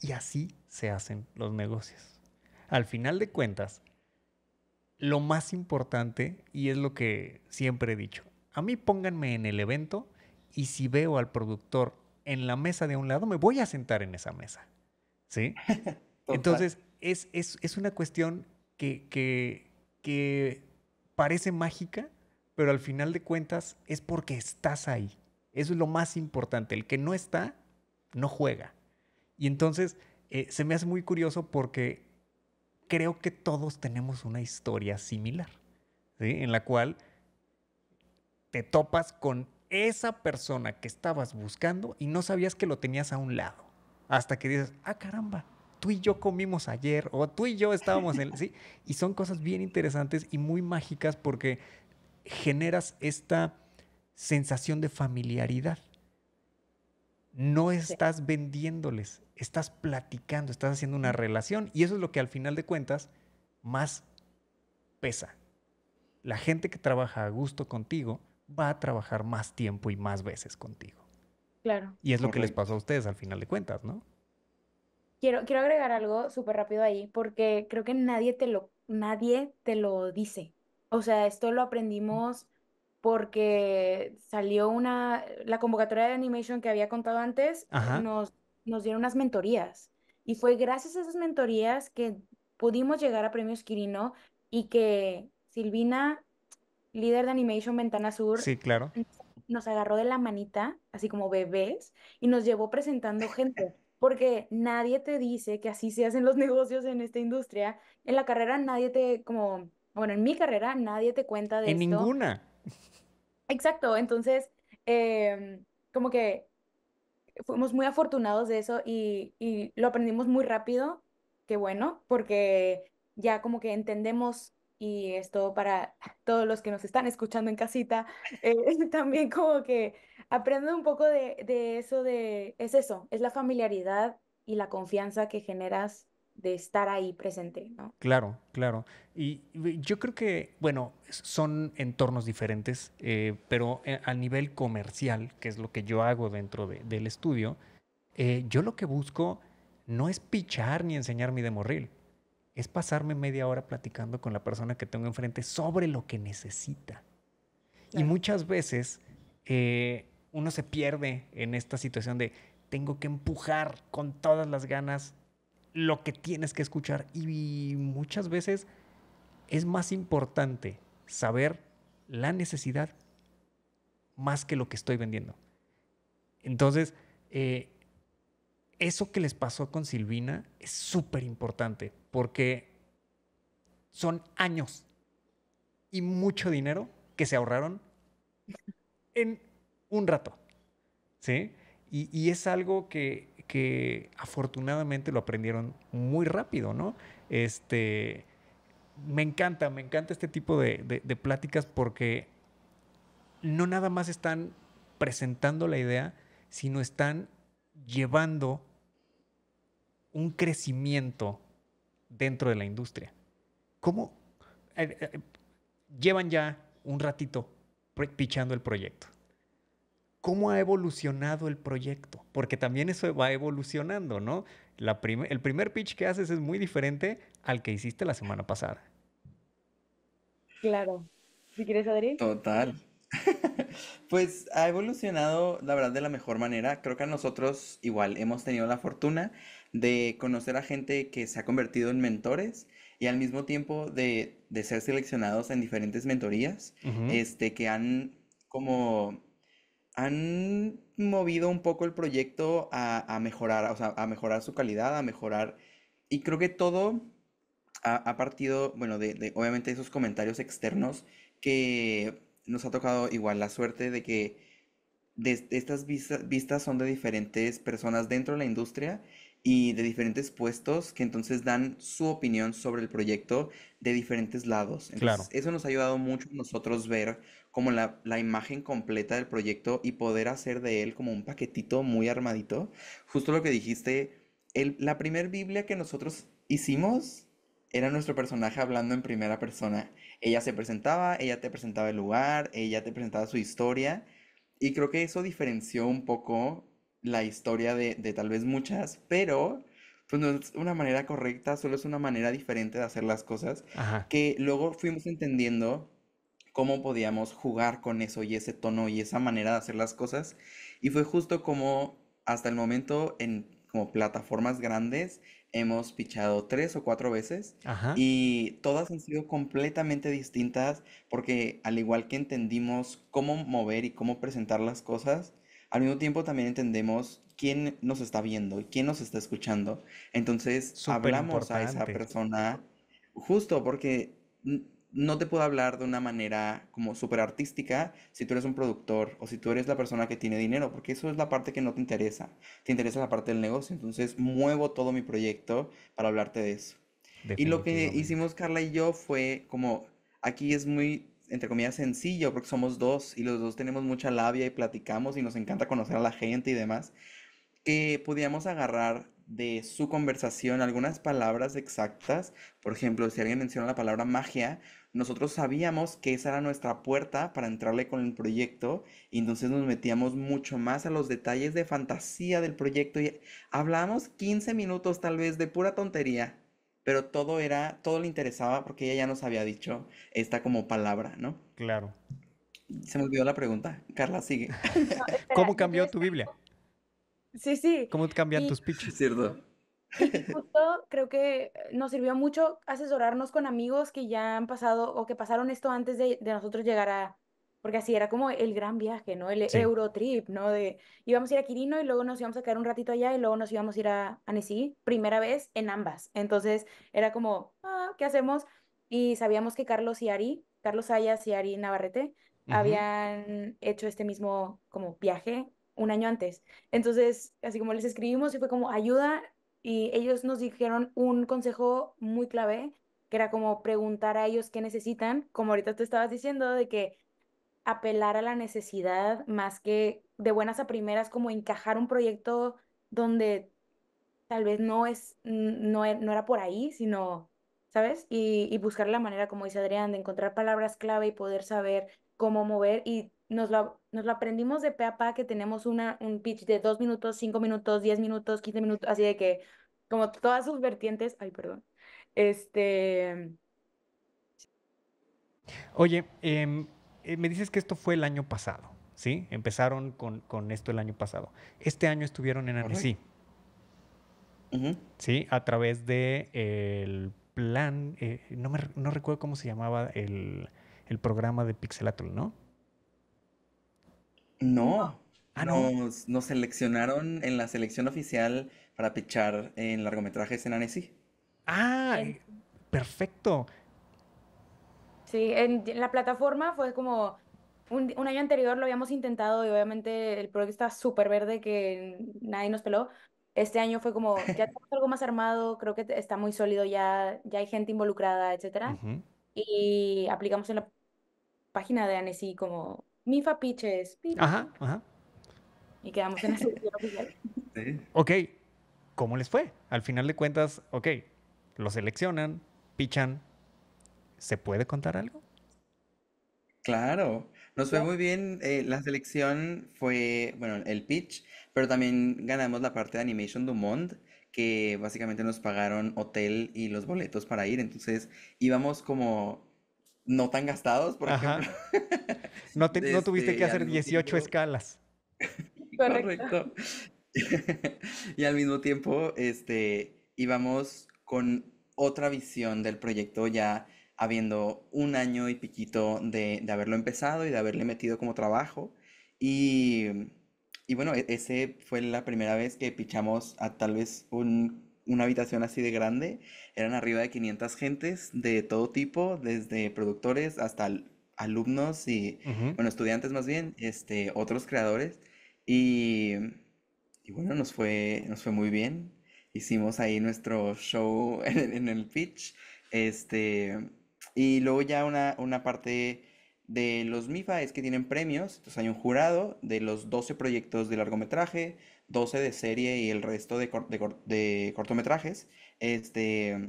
Y así se hacen los negocios. Al final de cuentas, lo más importante, y es lo que siempre he dicho, a mí pónganme en el evento y si veo al productor en la mesa de un lado, me voy a sentar en esa mesa. ¿Sí? Entonces, es, es una cuestión que, parece mágica, pero al final de cuentas es porque estás ahí. Eso es lo más importante. El que no está, no juega. Y entonces eh, se me hace muy curioso porque creo que todos tenemos una historia similar, en la cual te topas con esa persona que estabas buscando y no sabías que lo tenías a un lado. Hasta que dices, ah, caramba, tú y yo comimos ayer o tú y yo estábamos en... ¿sí? Y son cosas bien interesantes y muy mágicas porque generas esta sensación de familiaridad. No estás vendiéndoles, estás platicando, estás haciendo una relación y eso es lo que al final de cuentas más pesa. La gente que trabaja a gusto contigo va a trabajar más tiempo y más veces contigo. Claro. Y es lo que les pasó a ustedes al final de cuentas, ¿no? Quiero, agregar algo súper rápido ahí, porque creo que nadie te lo, nadie te lo dice. O sea, esto lo mm. aprendimos porque salió una, la convocatoria de animation que había contado antes, nos, nos dieron unas mentorías. Y fue gracias a esas mentorías que pudimos llegar a Premios Quirino y que Silvina, líder de Animation Ventana Sur, sí, claro. nos agarró de la manita, así como bebés, y nos llevó presentando gente porque nadie te dice que así se hacen los negocios en esta industria. En la carrera nadie te, como, bueno, en mi carrera nadie te cuenta de... En ninguna. Exacto, entonces, em, como que fuimos muy afortunados de eso y, y lo aprendimos muy rápido, qué bueno, porque ya como que entendemos y esto para todos los que nos están escuchando en casita, eh, también como que aprendo un poco de, eso, de, es eso, es la familiaridad y la confianza que generas de estar ahí presente, ¿no? Claro, claro. Y yo creo que, bueno, son entornos diferentes, eh, pero eh, a nivel comercial, que es lo que yo hago dentro del estudio, yo lo que busco no es pichar ni enseñar mi demorril es pasarme media hora platicando con la persona que tengo enfrente sobre lo que necesita. Y muchas veces eh, uno se pierde en esta situación de tengo que empujar con todas las ganas lo que tienes que escuchar. Y muchas veces es más importante saber la necesidad más que lo que estoy vendiendo. Entonces, eh, eso que les pasó con Silvina es súper importante porque son años y mucho dinero que se ahorraron en un rato. ¿Sí? Y, es algo que, afortunadamente lo aprendieron muy rápido, ¿no? Este, me encanta, me encanta este tipo de pláticas porque no nada más están presentando la idea, sino están llevando un crecimiento dentro de la industria. ¿Cómo eh, eh, eh, llevan ya un ratito pichando el proyecto? ¿Cómo ha evolucionado el proyecto? Porque también eso va evolucionando, ¿no? el primer pitch que haces es muy diferente al que hiciste la semana pasada. Claro. Si quieres, Adri. Total. pues ha evolucionado, la verdad, de la mejor manera. Creo que nosotros igual hemos tenido la fortuna de conocer a gente que se ha convertido en mentores y al mismo tiempo de, ser seleccionados en diferentes mentorías, este, que han como han movido un poco el proyecto a, mejorar, o sea, a mejorar su calidad, a mejorar, y creo que todo ha, partido, bueno, de, de, obviamente esos comentarios externos que nos ha tocado igual la suerte de que de, estas vistas son de diferentes personas dentro de la industria y de diferentes puestos que entonces dan su opinión sobre el proyecto de diferentes lados. Entonces, claro. Eso nos ha ayudado mucho a nosotros ver como la, la, imagen completa del proyecto y poder hacer de él como un paquetito muy armadito. Justo lo que dijiste, el, la primer Biblia que nosotros hicimos era nuestro personaje hablando en primera persona. Ella se presentaba, ella te presentaba el lugar, ella te presentaba su historia. Y creo que eso diferenció un poco la historia de, tal vez muchas, pero pues no es una manera correcta, solo es una manera diferente de hacer las cosas, que luego fuimos entendiendo cómo podíamos jugar con eso y ese tono y esa manera de hacer las cosas. Y fue justo como hasta el momento en como plataformas grandes hemos pichado tres o cuatro veces y todas han sido completamente distintas porque al igual que entendimos cómo mover y cómo presentar las cosas, al mismo tiempo también entendemos quién nos está viendo y quién nos está escuchando. Entonces hablamos a esa persona justo porque no te puedo hablar de una manera como súper artística si tú eres un productor o si tú eres la persona que tiene dinero, porque eso es la parte que no te interesa. Te interesa la parte del negocio. Entonces muevo todo mi proyecto para hablarte de eso. Y lo que hicimos Carla y yo fue como, aquí es muy entre comillas, sencillo, porque somos dos y los dos tenemos mucha labia y platicamos y nos encanta conocer a la gente y demás, que podíamos agarrar de su conversación algunas palabras exactas. Por ejemplo, si alguien menciona la palabra magia, nosotros sabíamos que esa era nuestra puerta para entrarle con el proyecto y entonces nos metíamos mucho más a los detalles de fantasía del proyecto y hablamos 15 minutos tal vez de pura tontería pero todo era, todo le interesaba porque ella ya nos había dicho esta como palabra, ¿no? Claro. Se me olvidó la pregunta. Carla, sigue. ¿Cómo cambió tu Biblia? Sí, sí. ¿Cómo cambian tus pitches? Cierto. creo que eh, nos sirvió mucho asesorarnos con amigos que ya han pasado o que pasaron esto antes de nosotros llegar a, porque así era como el gran viaje, ¿no? El Eurotrip, ¿no? De íbamos a ir a Quirino y luego nos íbamos a quedar un ratito allá y luego nos íbamos a ir a Annecy, primera vez en ambas. Entonces era como, ah, ¿qué hacemos? Y sabíamos que Carlos y Ari, Carlos Ayas y Ari Navarrete, habían hecho este mismo como viaje un año antes. Entonces, así como les escribimos y fue como ayuda y ellos nos dijeron un consejo muy clave, que era como preguntar a ellos qué necesitan, como ahorita tú estabas diciendo, de que apelar a la necesidad más que de buenas a primeras, como encajar un proyecto donde tal vez no es, no, e-, no era por ahí, sino, ¿sabes? Y, buscar la manera, como dice Adrián, de encontrar palabras clave y poder saber cómo mover. Y nos lo, nos lo aprendimos de pe a pa que tenemos una, un pitch de dos minutos, cinco minutos, diez minutos, quince minutos, así de que como todas sus vertientes, ay, perdón, este... Oye, eh, eh, me dices que esto fue el año pasado, ¿sí? Empezaron con, esto el año pasado. Este año estuvieron en Annecy, ¿sí? A través de el plan, eh, no, recuerdo cómo se llamaba el, programa de Pixelatl, ¿no? No. Ah, no. Nos, seleccionaron en la selección oficial para pichar en largometrajes en Annecy. Ah, perfecto. Sí, en, la plataforma fue como un, año anterior lo habíamos intentado y obviamente el proyecto está súper verde que nadie nos peló. Este año fue como, ya tenemos algo más armado, creo que está muy sólido, ya, ya hay gente involucrada, etcétera. Y aplicamos en la página de ANESI como Mifa Pitches. Pitches. Ajá, ajá. Y quedamos en la selección oficial. Sí. Ok, ¿cómo les fue? Al final de cuentas, ok, lo seleccionan, pichan, ¿Se puede contar algo? Claro, nos fue muy bien. Eh, la selección fue, bueno, el pitch, pero también ganamos la parte de Animation Monde que básicamente nos pagaron hotel y los boletos para ir. Entonces íbamos como no tan gastados, por ejemplo. No, este, tuviste que hacer 18 escalas. Correcto. Correcto. Y al mismo tiempo, este, íbamos con otra visión del proyecto ya habiendo un año y piquito de, de haberlo empezado y de haberle metido como trabajo. Y, y bueno, e, ese fue la primera vez que pichamos a tal vez un, una habitación así de grande. Eran arriba de 500 gentes de todo tipo, desde productores hasta alumnos y, bueno, estudiantes más bien, este, otros creadores. Y, y bueno, nos fue, nos fue muy bien. Hicimos ahí nuestro show en, en el pitch. Este, y luego ya una, una parte de los MIFA es que tienen premios, entonces hay un jurado de los 12 proyectos de largometraje, 12 de serie y el resto de, de, cortometrajes, este,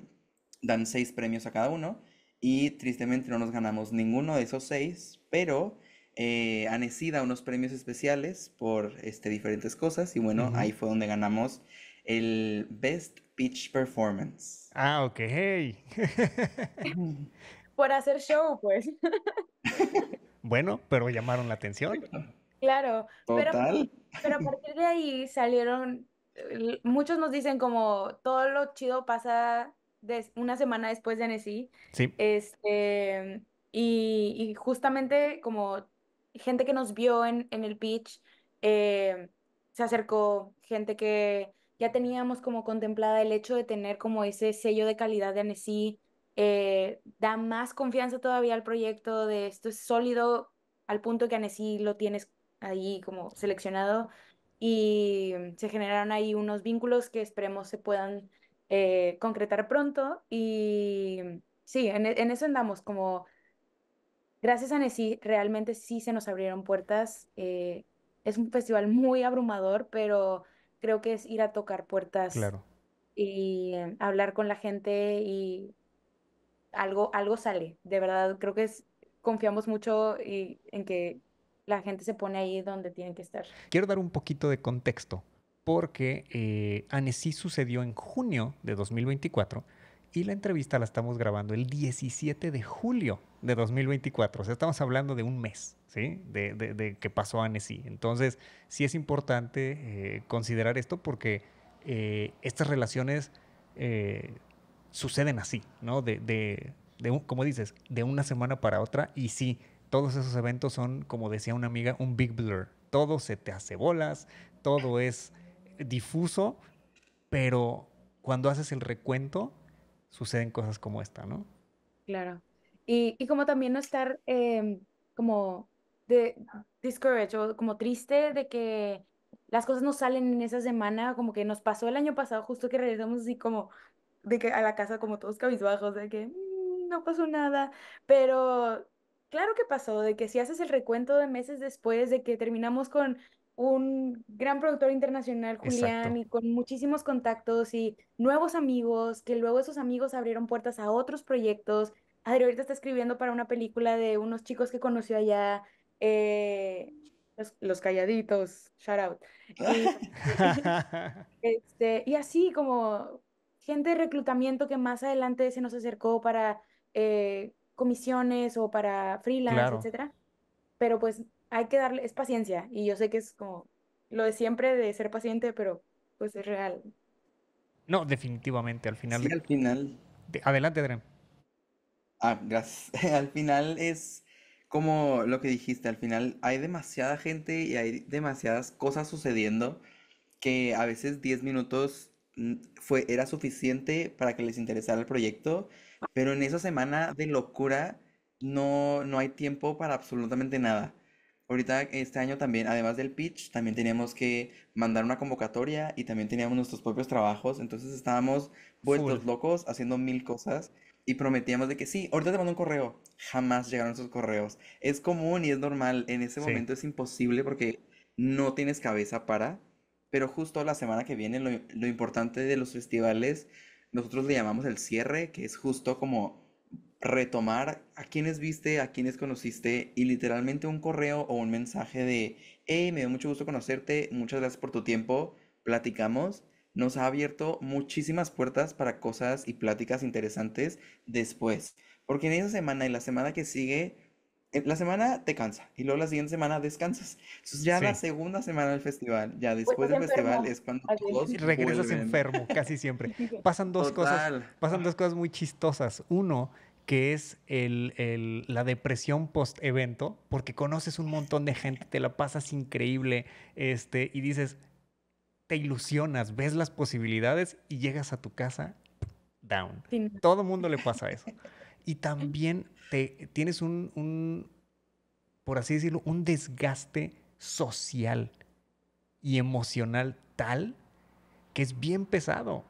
dan 6 premios a cada uno y tristemente no nos ganamos ninguno de esos 6, pero eh, Anecida unos premios especiales por este, diferentes cosas y bueno, ahí fue donde ganamos el Best Pitch Performance. Ah, ok. por hacer show, pues. bueno, pero llamaron la atención. Claro, Pero, a partir de ahí salieron, muchos nos dicen como todo lo chido pasa una semana después de Annecy. Sí. Este, y, justamente como gente que nos vio en, el pitch, eh, se acercó gente que ya teníamos como contemplada el hecho de tener como ese sello de calidad de Annecy, eh, da más confianza todavía al proyecto de esto es sólido al punto que Annecy lo tienes ahí como seleccionado y se generaron ahí unos vínculos que esperemos se puedan eh, concretar pronto y sí, en, eso andamos como gracias a Nessie realmente sí se nos abrieron puertas eh, es un festival muy abrumador pero creo que es ir a tocar puertas y hablar con la gente y algo, algo sale. De verdad, creo que confiamos mucho y, en que la gente se pone ahí donde tiene que estar. Quiero dar un poquito de contexto, porque eh, Annecy sucedió en junio de 2024 y la entrevista la estamos grabando el 17 de julio de 2024. O sea, estamos hablando de un mes, ¿sí? De, de, de que pasó Annecy. Entonces, sí es importante eh, considerar esto porque eh, estas relaciones eh, suceden así, ¿no? De, de, de como dices, de una semana para otra y sí, todos esos eventos son, como decía una amiga, un big blur. Todo se te hace bolas, todo es difuso, pero cuando haces el recuento, suceden cosas como esta, ¿no? Claro. Y, como también no estar em, como de discouraged o como triste de que las cosas no salen en esa semana, como que nos pasó el año pasado justo que realizamos así como de que a la casa como todos cabizbajos, de que mm, no pasó nada, pero claro que pasó, de que si haces el recuento de meses después, de que terminamos con un gran productor internacional, Julián, y con muchísimos contactos y nuevos amigos, que luego esos amigos abrieron puertas a otros proyectos. Adri ahorita está escribiendo para una película de unos chicos que conoció allá, eh, los, calladitos, shout out. este, y así como gente de reclutamiento que más adelante se nos acercó para eh, comisiones o para freelance, etcétera. Pero pues hay que darle, es paciencia. Y yo sé que es como lo de siempre de ser paciente, pero pues es real. No, definitivamente, al final. Sí, al final. De, adelante, Dren. Ah, gracias. al final es como lo que dijiste, al final hay demasiada gente y hay demasiadas cosas sucediendo que a veces 10 minutos fue, era suficiente para que les interesara el proyecto, pero en esa semana de locura no, no hay tiempo para absolutamente nada. Ahorita este año también, además del pitch, también teníamos que mandar una convocatoria y también teníamos nuestros propios trabajos, entonces estábamos vueltos locos haciendo mil cosas y prometíamos de que sí, ahorita te mando un correo. Jamás llegaron esos correos. Es común y es normal, en ese momento es imposible porque no tienes cabeza para pero justo la semana que viene lo, importante de los festivales, nosotros le llamamos el cierre, que es justo como retomar a quienes viste, a quienes conociste y literalmente un correo o un mensaje de, hey, me dio mucho gusto conocerte, muchas gracias por tu tiempo, platicamos, nos ha abierto muchísimas puertas para cosas y pláticas interesantes después. Porque en esa semana y la semana que sigue eh, la semana te cansa y luego la siguiente semana descansas. ya la segunda semana del festival, ya pues, después del festival es cuando todos regresas enfermo, casi siempre. Pasan dos cosas, pasan dos cosas muy chistosas. Uno que es el, la depresión post-evento, porque conoces un montón de gente, te la pasas increíble, este, y dices, te ilusionas, ves las posibilidades y llegas a tu casa down. Todo mundo le pasa eso. Y también te, tienes un, por así decirlo, un desgaste social y emocional tal que es bien pesado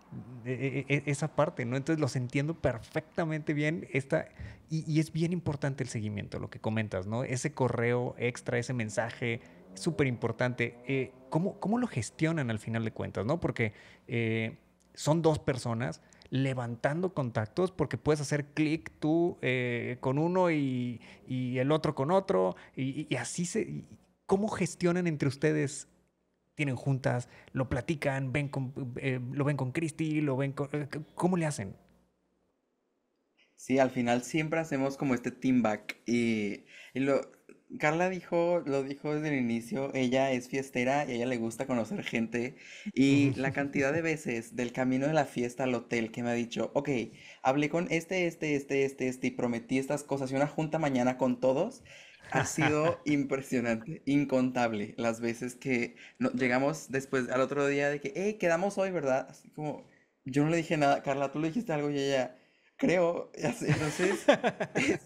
e, e, e, esa parte, ¿no? Entonces los entiendo perfectamente bien. Esta, y, es bien importante el seguimiento, lo que comentas, ¿no? Ese correo extra, ese mensaje, súper importante. Eh, ¿cómo, lo gestionan al final de cuentas, no? Porque eh, son dos personas levantando contactos porque puedes hacer clic tú eh, con uno y, el otro con otro y, así se... ¿Cómo gestionan entre ustedes? Tienen juntas, lo platican, ven con, eh, lo ven con Christy, lo ven eh, ¿Cómo le hacen? Sí, al final siempre hacemos como este team back y, y lo, Carla dijo, lo dijo desde el inicio, ella es fiestera y a ella le gusta conocer gente. Y la cantidad de veces del camino de la fiesta al hotel que me ha dicho, ok, hablé con este, este, este, este, este y prometí estas cosas y una junta mañana con todos, ha sido impresionante, incontable las veces que llegamos después al otro día de que, eh, quedamos hoy, ¿verdad? Así como, yo no le dije nada, Carla, tú le dijiste algo y ella creo. Entonces, es,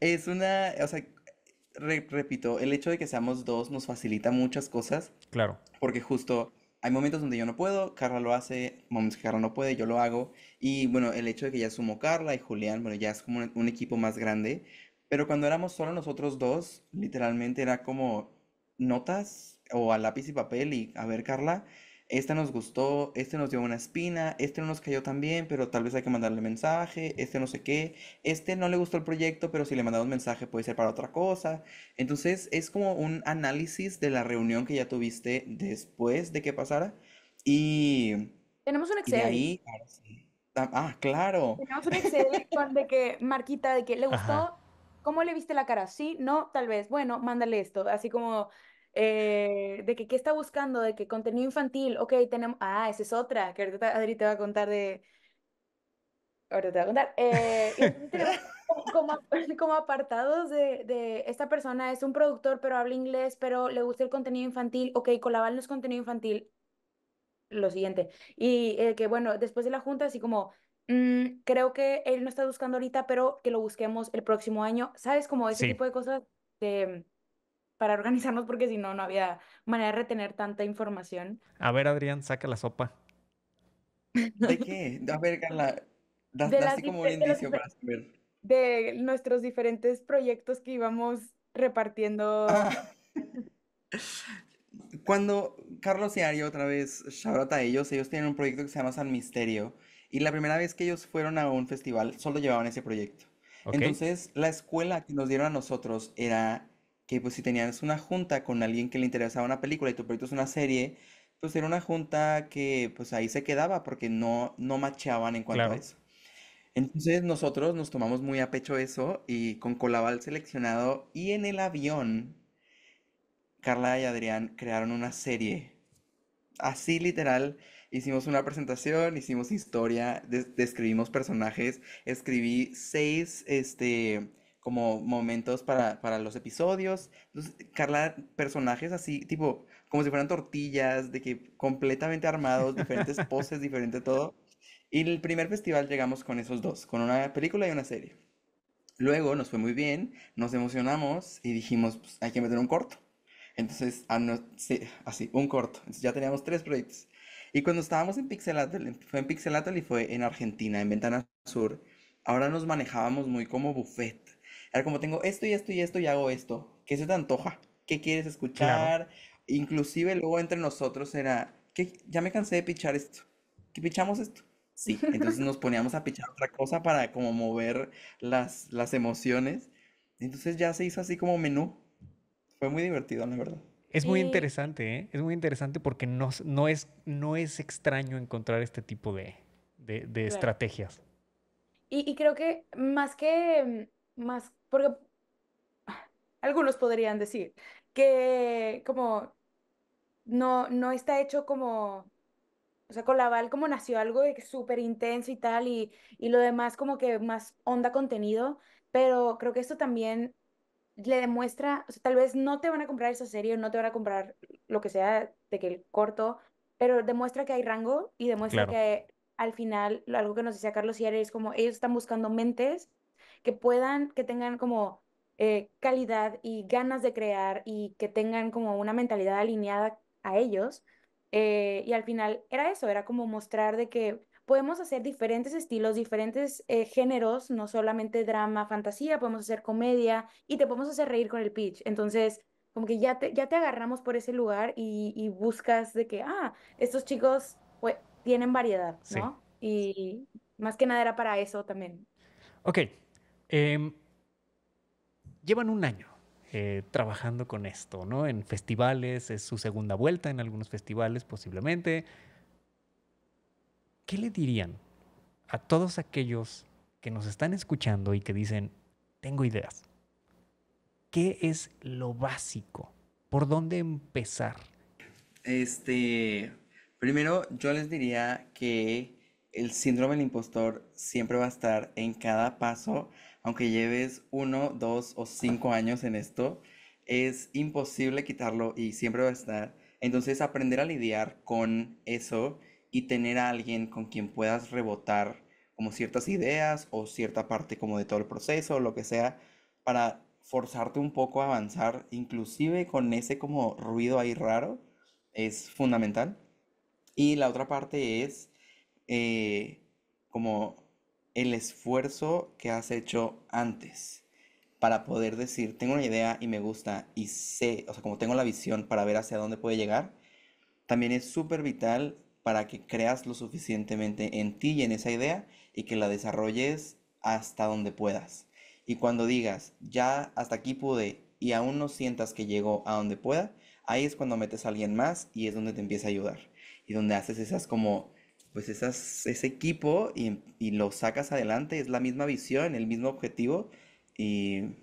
es una, o sea, repito, el hecho de que seamos dos nos facilita muchas cosas. Claro. Porque justo hay momentos donde yo no puedo, Carla lo hace, momentos que Carla no puede, yo lo hago. Y bueno, el hecho de que ya sumo Carla y Julián, bueno, ya es como un equipo más grande. Pero cuando éramos solo nosotros dos, literalmente era como notas o a lápiz y papel y a ver, Carla, esta nos gustó, este nos dio una espina, este no nos cayó también pero tal vez hay que mandarle mensaje, este no sé qué, este no le gustó el proyecto, pero si le mandamos mensaje puede ser para otra cosa. Entonces es como un análisis de la reunión que ya tuviste después de que pasara y... Tenemos un Excel. Ah, ah, claro. Tenemos un Excel con de que, Marquita, de que le gustó. ¿Cómo le viste la cara? Sí, no, tal vez. Bueno, mándale esto. Así como eh, de que qué está buscando, de que contenido infantil, ok, tenemos, ah, esa es otra, que ahorita Adri te va a contar de, ahorita te va a contar, eh, como, como, apartados de, esta persona es un productor, pero habla inglés, pero le gusta el contenido infantil, ok, colaborarnos contenido infantil, lo siguiente, y eh, que bueno, después de la junta, así como, mm, creo que él no está buscando ahorita, pero que lo busquemos el próximo año, ¿sabes? Como ese tipo de cosas de para organizarnos porque si no, no había manera de retener tanta información. A ver, Adrián, saca la sopa. ¿De qué? A ver, Carla, como un indicio para saber. De nuestros diferentes proyectos que íbamos repartiendo. Ah. Cuando Carlos y Ari otra vez, shout a ellos, ellos tienen un proyecto que se llama San Misterio. Y la primera vez que ellos fueron a un festival, solo llevaban ese proyecto. Entonces, la escuela que nos dieron a nosotros era que pues si tenías una junta con alguien que le interesaba una película y tu proyecto es una serie, pues era una junta que pues ahí se quedaba porque no, no machaban en cuanto a eso. Entonces nosotros nos tomamos muy a pecho eso y con Colabal seleccionado y en el avión, Carla y Adrián crearon una serie. Así literal, hicimos una presentación, hicimos historia, describimos personajes, escribí seis, este, como momentos para, para los episodios. Carla, personajes así, tipo, como si fueran tortillas, de que completamente armados, diferentes poses, diferente todo. Y el primer festival llegamos con esos dos, con una película y una serie. Luego nos fue muy bien, nos emocionamos y dijimos, pues, hay que meter un corto. Entonces, así, un corto. ya teníamos tres proyectos. Y cuando estábamos en Pixelatel fue en Pixelatel y fue en Argentina, en Ventana Sur, ahora nos manejábamos muy como buffet ver, como tengo esto y esto y esto y hago esto. ¿Qué se te antoja? ¿Qué quieres escuchar? Inclusive luego entre nosotros era, que ya me cansé de pichar esto. ¿Qué pichamos esto? Sí, entonces nos poníamos a pichar otra cosa para como mover las, las emociones. Entonces ya se hizo así como menú. Fue muy divertido, la verdad. Es muy interesante, ¿eh? es muy interesante porque no, no, es, no es extraño encontrar este tipo de, estrategias. Y, creo que más que, más porque algunos podrían decir que como no, no está hecho como, o sea, con Laval como nació algo súper intenso y tal, y, lo demás como que más onda contenido, pero creo que esto también le demuestra, o sea, tal vez no te van a comprar esa serie, no te van a comprar lo que sea de que el corto, pero demuestra que hay rango y demuestra que al final algo que nos decía Carlos Sierra es como ellos están buscando mentes que puedan, que tengan como eh, calidad y ganas de crear y que tengan como una mentalidad alineada a ellos. Eh, y al final era eso, era como mostrar de que podemos hacer diferentes estilos, diferentes eh, géneros, no solamente drama, fantasía, podemos hacer comedia y te podemos hacer reír con el pitch. Entonces, como que ya te, ya te agarramos por ese lugar y, buscas de que, ah, estos chicos pues, tienen variedad, ¿no? Y más que nada era para eso también. Ok, Em, llevan un año eh, trabajando con esto, ¿no? En festivales, es su segunda vuelta en algunos festivales posiblemente. ¿Qué le dirían a todos aquellos que nos están escuchando y que dicen, tengo ideas? ¿Qué es lo básico? ¿Por dónde empezar? Este, primero yo les diría que el síndrome del impostor siempre va a estar en cada paso aunque lleves uno, dos o cinco años en esto, es imposible quitarlo y siempre va a estar. Entonces aprender a lidiar con eso y tener a alguien con quien puedas rebotar como ciertas ideas o cierta parte como de todo el proceso o lo que sea para forzarte un poco a avanzar, inclusive con ese como ruido ahí raro, es fundamental. Y la otra parte es eh, como el esfuerzo que has hecho antes para poder decir, tengo una idea y me gusta y sé, o sea, como tengo la visión para ver hacia dónde puede llegar, también es súper vital para que creas lo suficientemente en ti y en esa idea y que la desarrolles hasta donde puedas. Y cuando digas, ya hasta aquí pude y aún no sientas que llegó a donde pueda, ahí es cuando metes a alguien más y es donde te empieza a ayudar. Y donde haces esas como pues esas, ese equipo y, lo sacas adelante, es la misma visión, el mismo objetivo y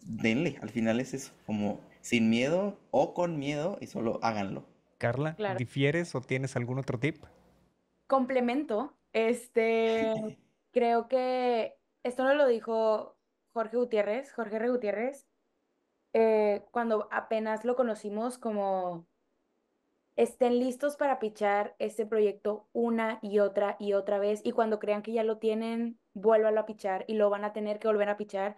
denle, al final es eso, como sin miedo o con miedo y solo háganlo. Carla, ¿difieres o tienes algún otro tip? Complemento, este, creo que esto no lo dijo Jorge Gutiérrez, Jorge R. Gutiérrez, eh, cuando apenas lo conocimos como estén listos para pichar este proyecto una y otra y otra vez y cuando crean que ya lo tienen, vuélvalo a pichar y lo van a tener que volver a pichar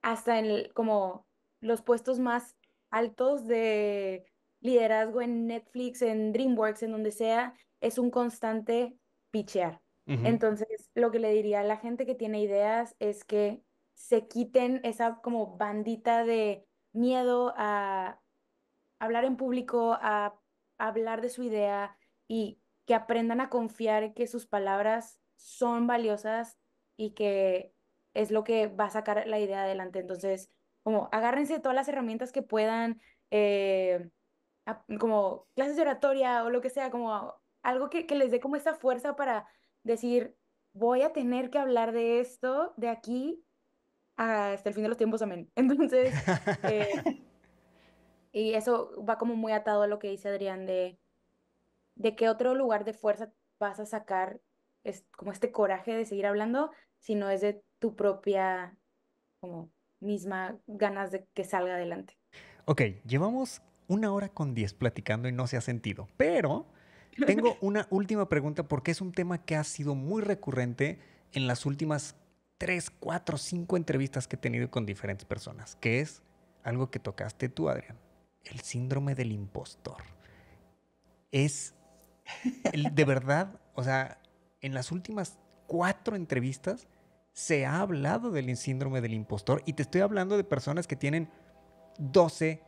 hasta en como los puestos más altos de liderazgo en Netflix, en DreamWorks, en donde sea, es un constante pichear. Entonces, lo que le diría a la gente que tiene ideas es que se quiten esa como bandita de miedo a hablar en público, a hablar de su idea y que aprendan a confiar que sus palabras son valiosas y que es lo que va a sacar la idea adelante. Entonces, como agárrense todas las herramientas que puedan, eh, como clases de oratoria o lo que sea, como algo que, les dé como esa fuerza para decir, voy a tener que hablar de esto de aquí hasta el fin de los tiempos, amén. Entonces, eh, y eso va como muy atado a lo que dice Adrián de, de qué otro lugar de fuerza vas a sacar es, como este coraje de seguir hablando si no es de tu propia como misma ganas de que salga adelante. Ok, llevamos una hora con diez platicando y no se ha sentido, pero tengo una última pregunta porque es un tema que ha sido muy recurrente en las últimas tres, cuatro, cinco entrevistas que he tenido con diferentes personas, que es algo que tocaste tú, Adrián, el síndrome del impostor. Es de verdad, o sea, en las últimas cuatro entrevistas se ha hablado del síndrome del impostor y te estoy hablando de personas que tienen 12,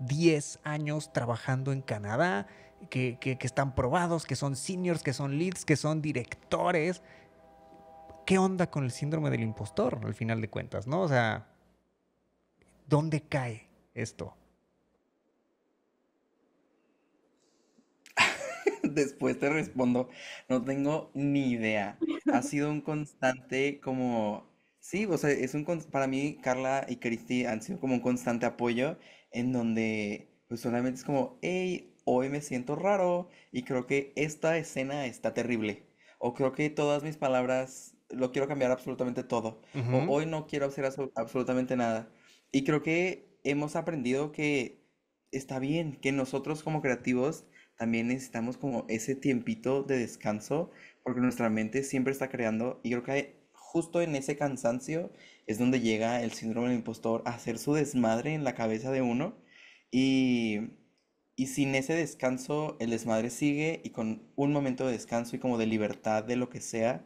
10 años trabajando en Canadá, que, están probados, que son seniors, que son leads, que son directores. ¿Qué onda con el síndrome del impostor al final de cuentas, no? O sea, ¿dónde cae esto? Después te respondo. No tengo ni idea. Ha sido un constante como... Sí, o sea, es un... Para mí, Carla y Cristi han sido como un constante apoyo en donde pues solamente es como, hey, hoy me siento raro y creo que esta escena está terrible. O creo que todas mis palabras lo quiero cambiar absolutamente todo. O hoy no quiero hacer absolutamente nada. Y creo que hemos aprendido que está bien, que nosotros como creativos también necesitamos como ese tiempito de descanso, porque nuestra mente siempre está creando y creo que justo en ese cansancio es donde llega el síndrome del impostor a hacer su desmadre en la cabeza de uno y, y sin ese descanso el desmadre sigue y con un momento de descanso y como de libertad de lo que sea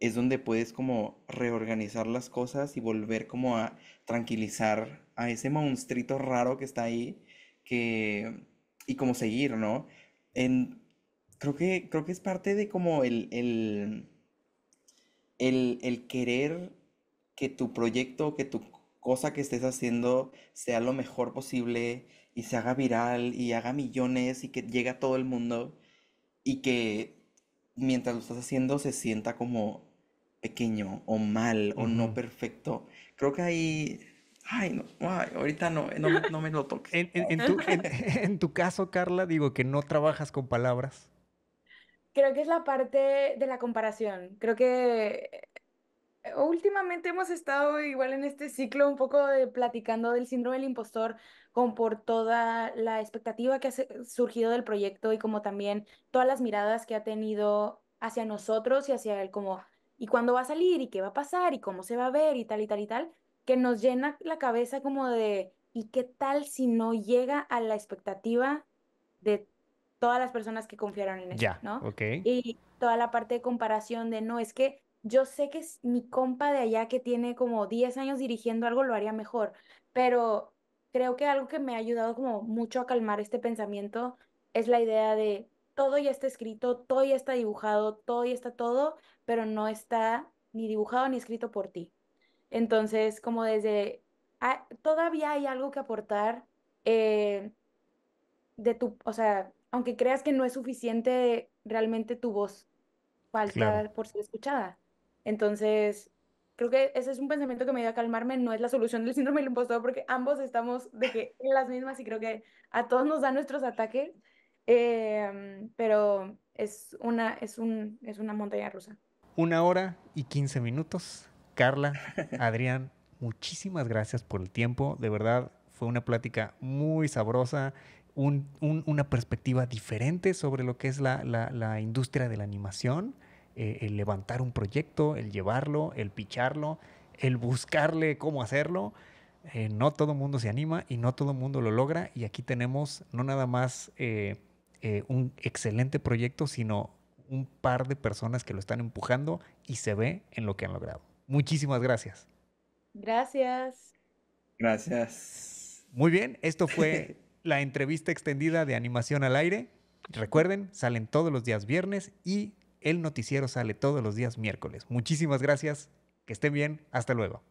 es donde puedes como reorganizar las cosas y volver como a tranquilizar a ese monstruito raro que está ahí que y cómo seguir, ¿no? En, creo, que, creo que es parte de como el, el, el, querer que tu proyecto, que tu cosa que estés haciendo sea lo mejor posible y se haga viral y haga millones y que llegue a todo el mundo y que mientras lo estás haciendo se sienta como pequeño o mal o no perfecto. Creo que ahí ay, no, ay, ahorita no, me lo toques. En, tu, caso, Carla, digo que no trabajas con palabras. Creo que es la parte de la comparación. Creo que eh, últimamente hemos estado igual en este ciclo un poco de platicando del síndrome del impostor, con por toda la expectativa que ha surgido del proyecto y como también todas las miradas que ha tenido hacia nosotros y hacia él como, ¿y cuándo va a salir? ¿Y qué va a pasar? ¿Y cómo se va a ver? Y tal y tal y tal que nos llena la cabeza como de, ¿y qué tal si no llega a la expectativa de todas las personas que confiaron en eso Ya, ¿no? ok Y toda la parte de comparación de, no, es que yo sé que es mi compa de allá que tiene como 10 años dirigiendo algo lo haría mejor, pero creo que algo que me ha ayudado como mucho a calmar este pensamiento es la idea de todo ya está escrito, todo ya está dibujado, todo ya está todo, pero no está ni dibujado ni escrito por ti. Entonces, como desde, ah, todavía hay algo que aportar eh, de tu, o sea, aunque creas que no es suficiente, realmente tu voz falta por ser escuchada. Entonces, creo que ese es un pensamiento que me ayuda a calmarme, no es la solución del síndrome del impostor, porque ambos estamos de que en las mismas y creo que a todos nos dan nuestros ataques, eh, pero es es, es una montaña rusa. Una hora y quince minutos Carla, Adrián, muchísimas gracias por el tiempo. De verdad, fue una plática muy sabrosa. una perspectiva diferente sobre lo que es la, industria de la animación, eh, el levantar un proyecto, el llevarlo, el picharlo, el buscarle cómo hacerlo. Eh, no todo el mundo se anima y no todo el mundo lo logra. Y aquí tenemos no nada más eh, un excelente proyecto, sino un par de personas que lo están empujando y se ve en lo que han logrado. Muchísimas gracias. Gracias. Gracias. Muy bien, esto fue la entrevista extendida de Animación al Aire. Recuerden, salen todos los días viernes y el noticiero sale todos los días miércoles. Muchísimas gracias, que estén bien, hasta luego.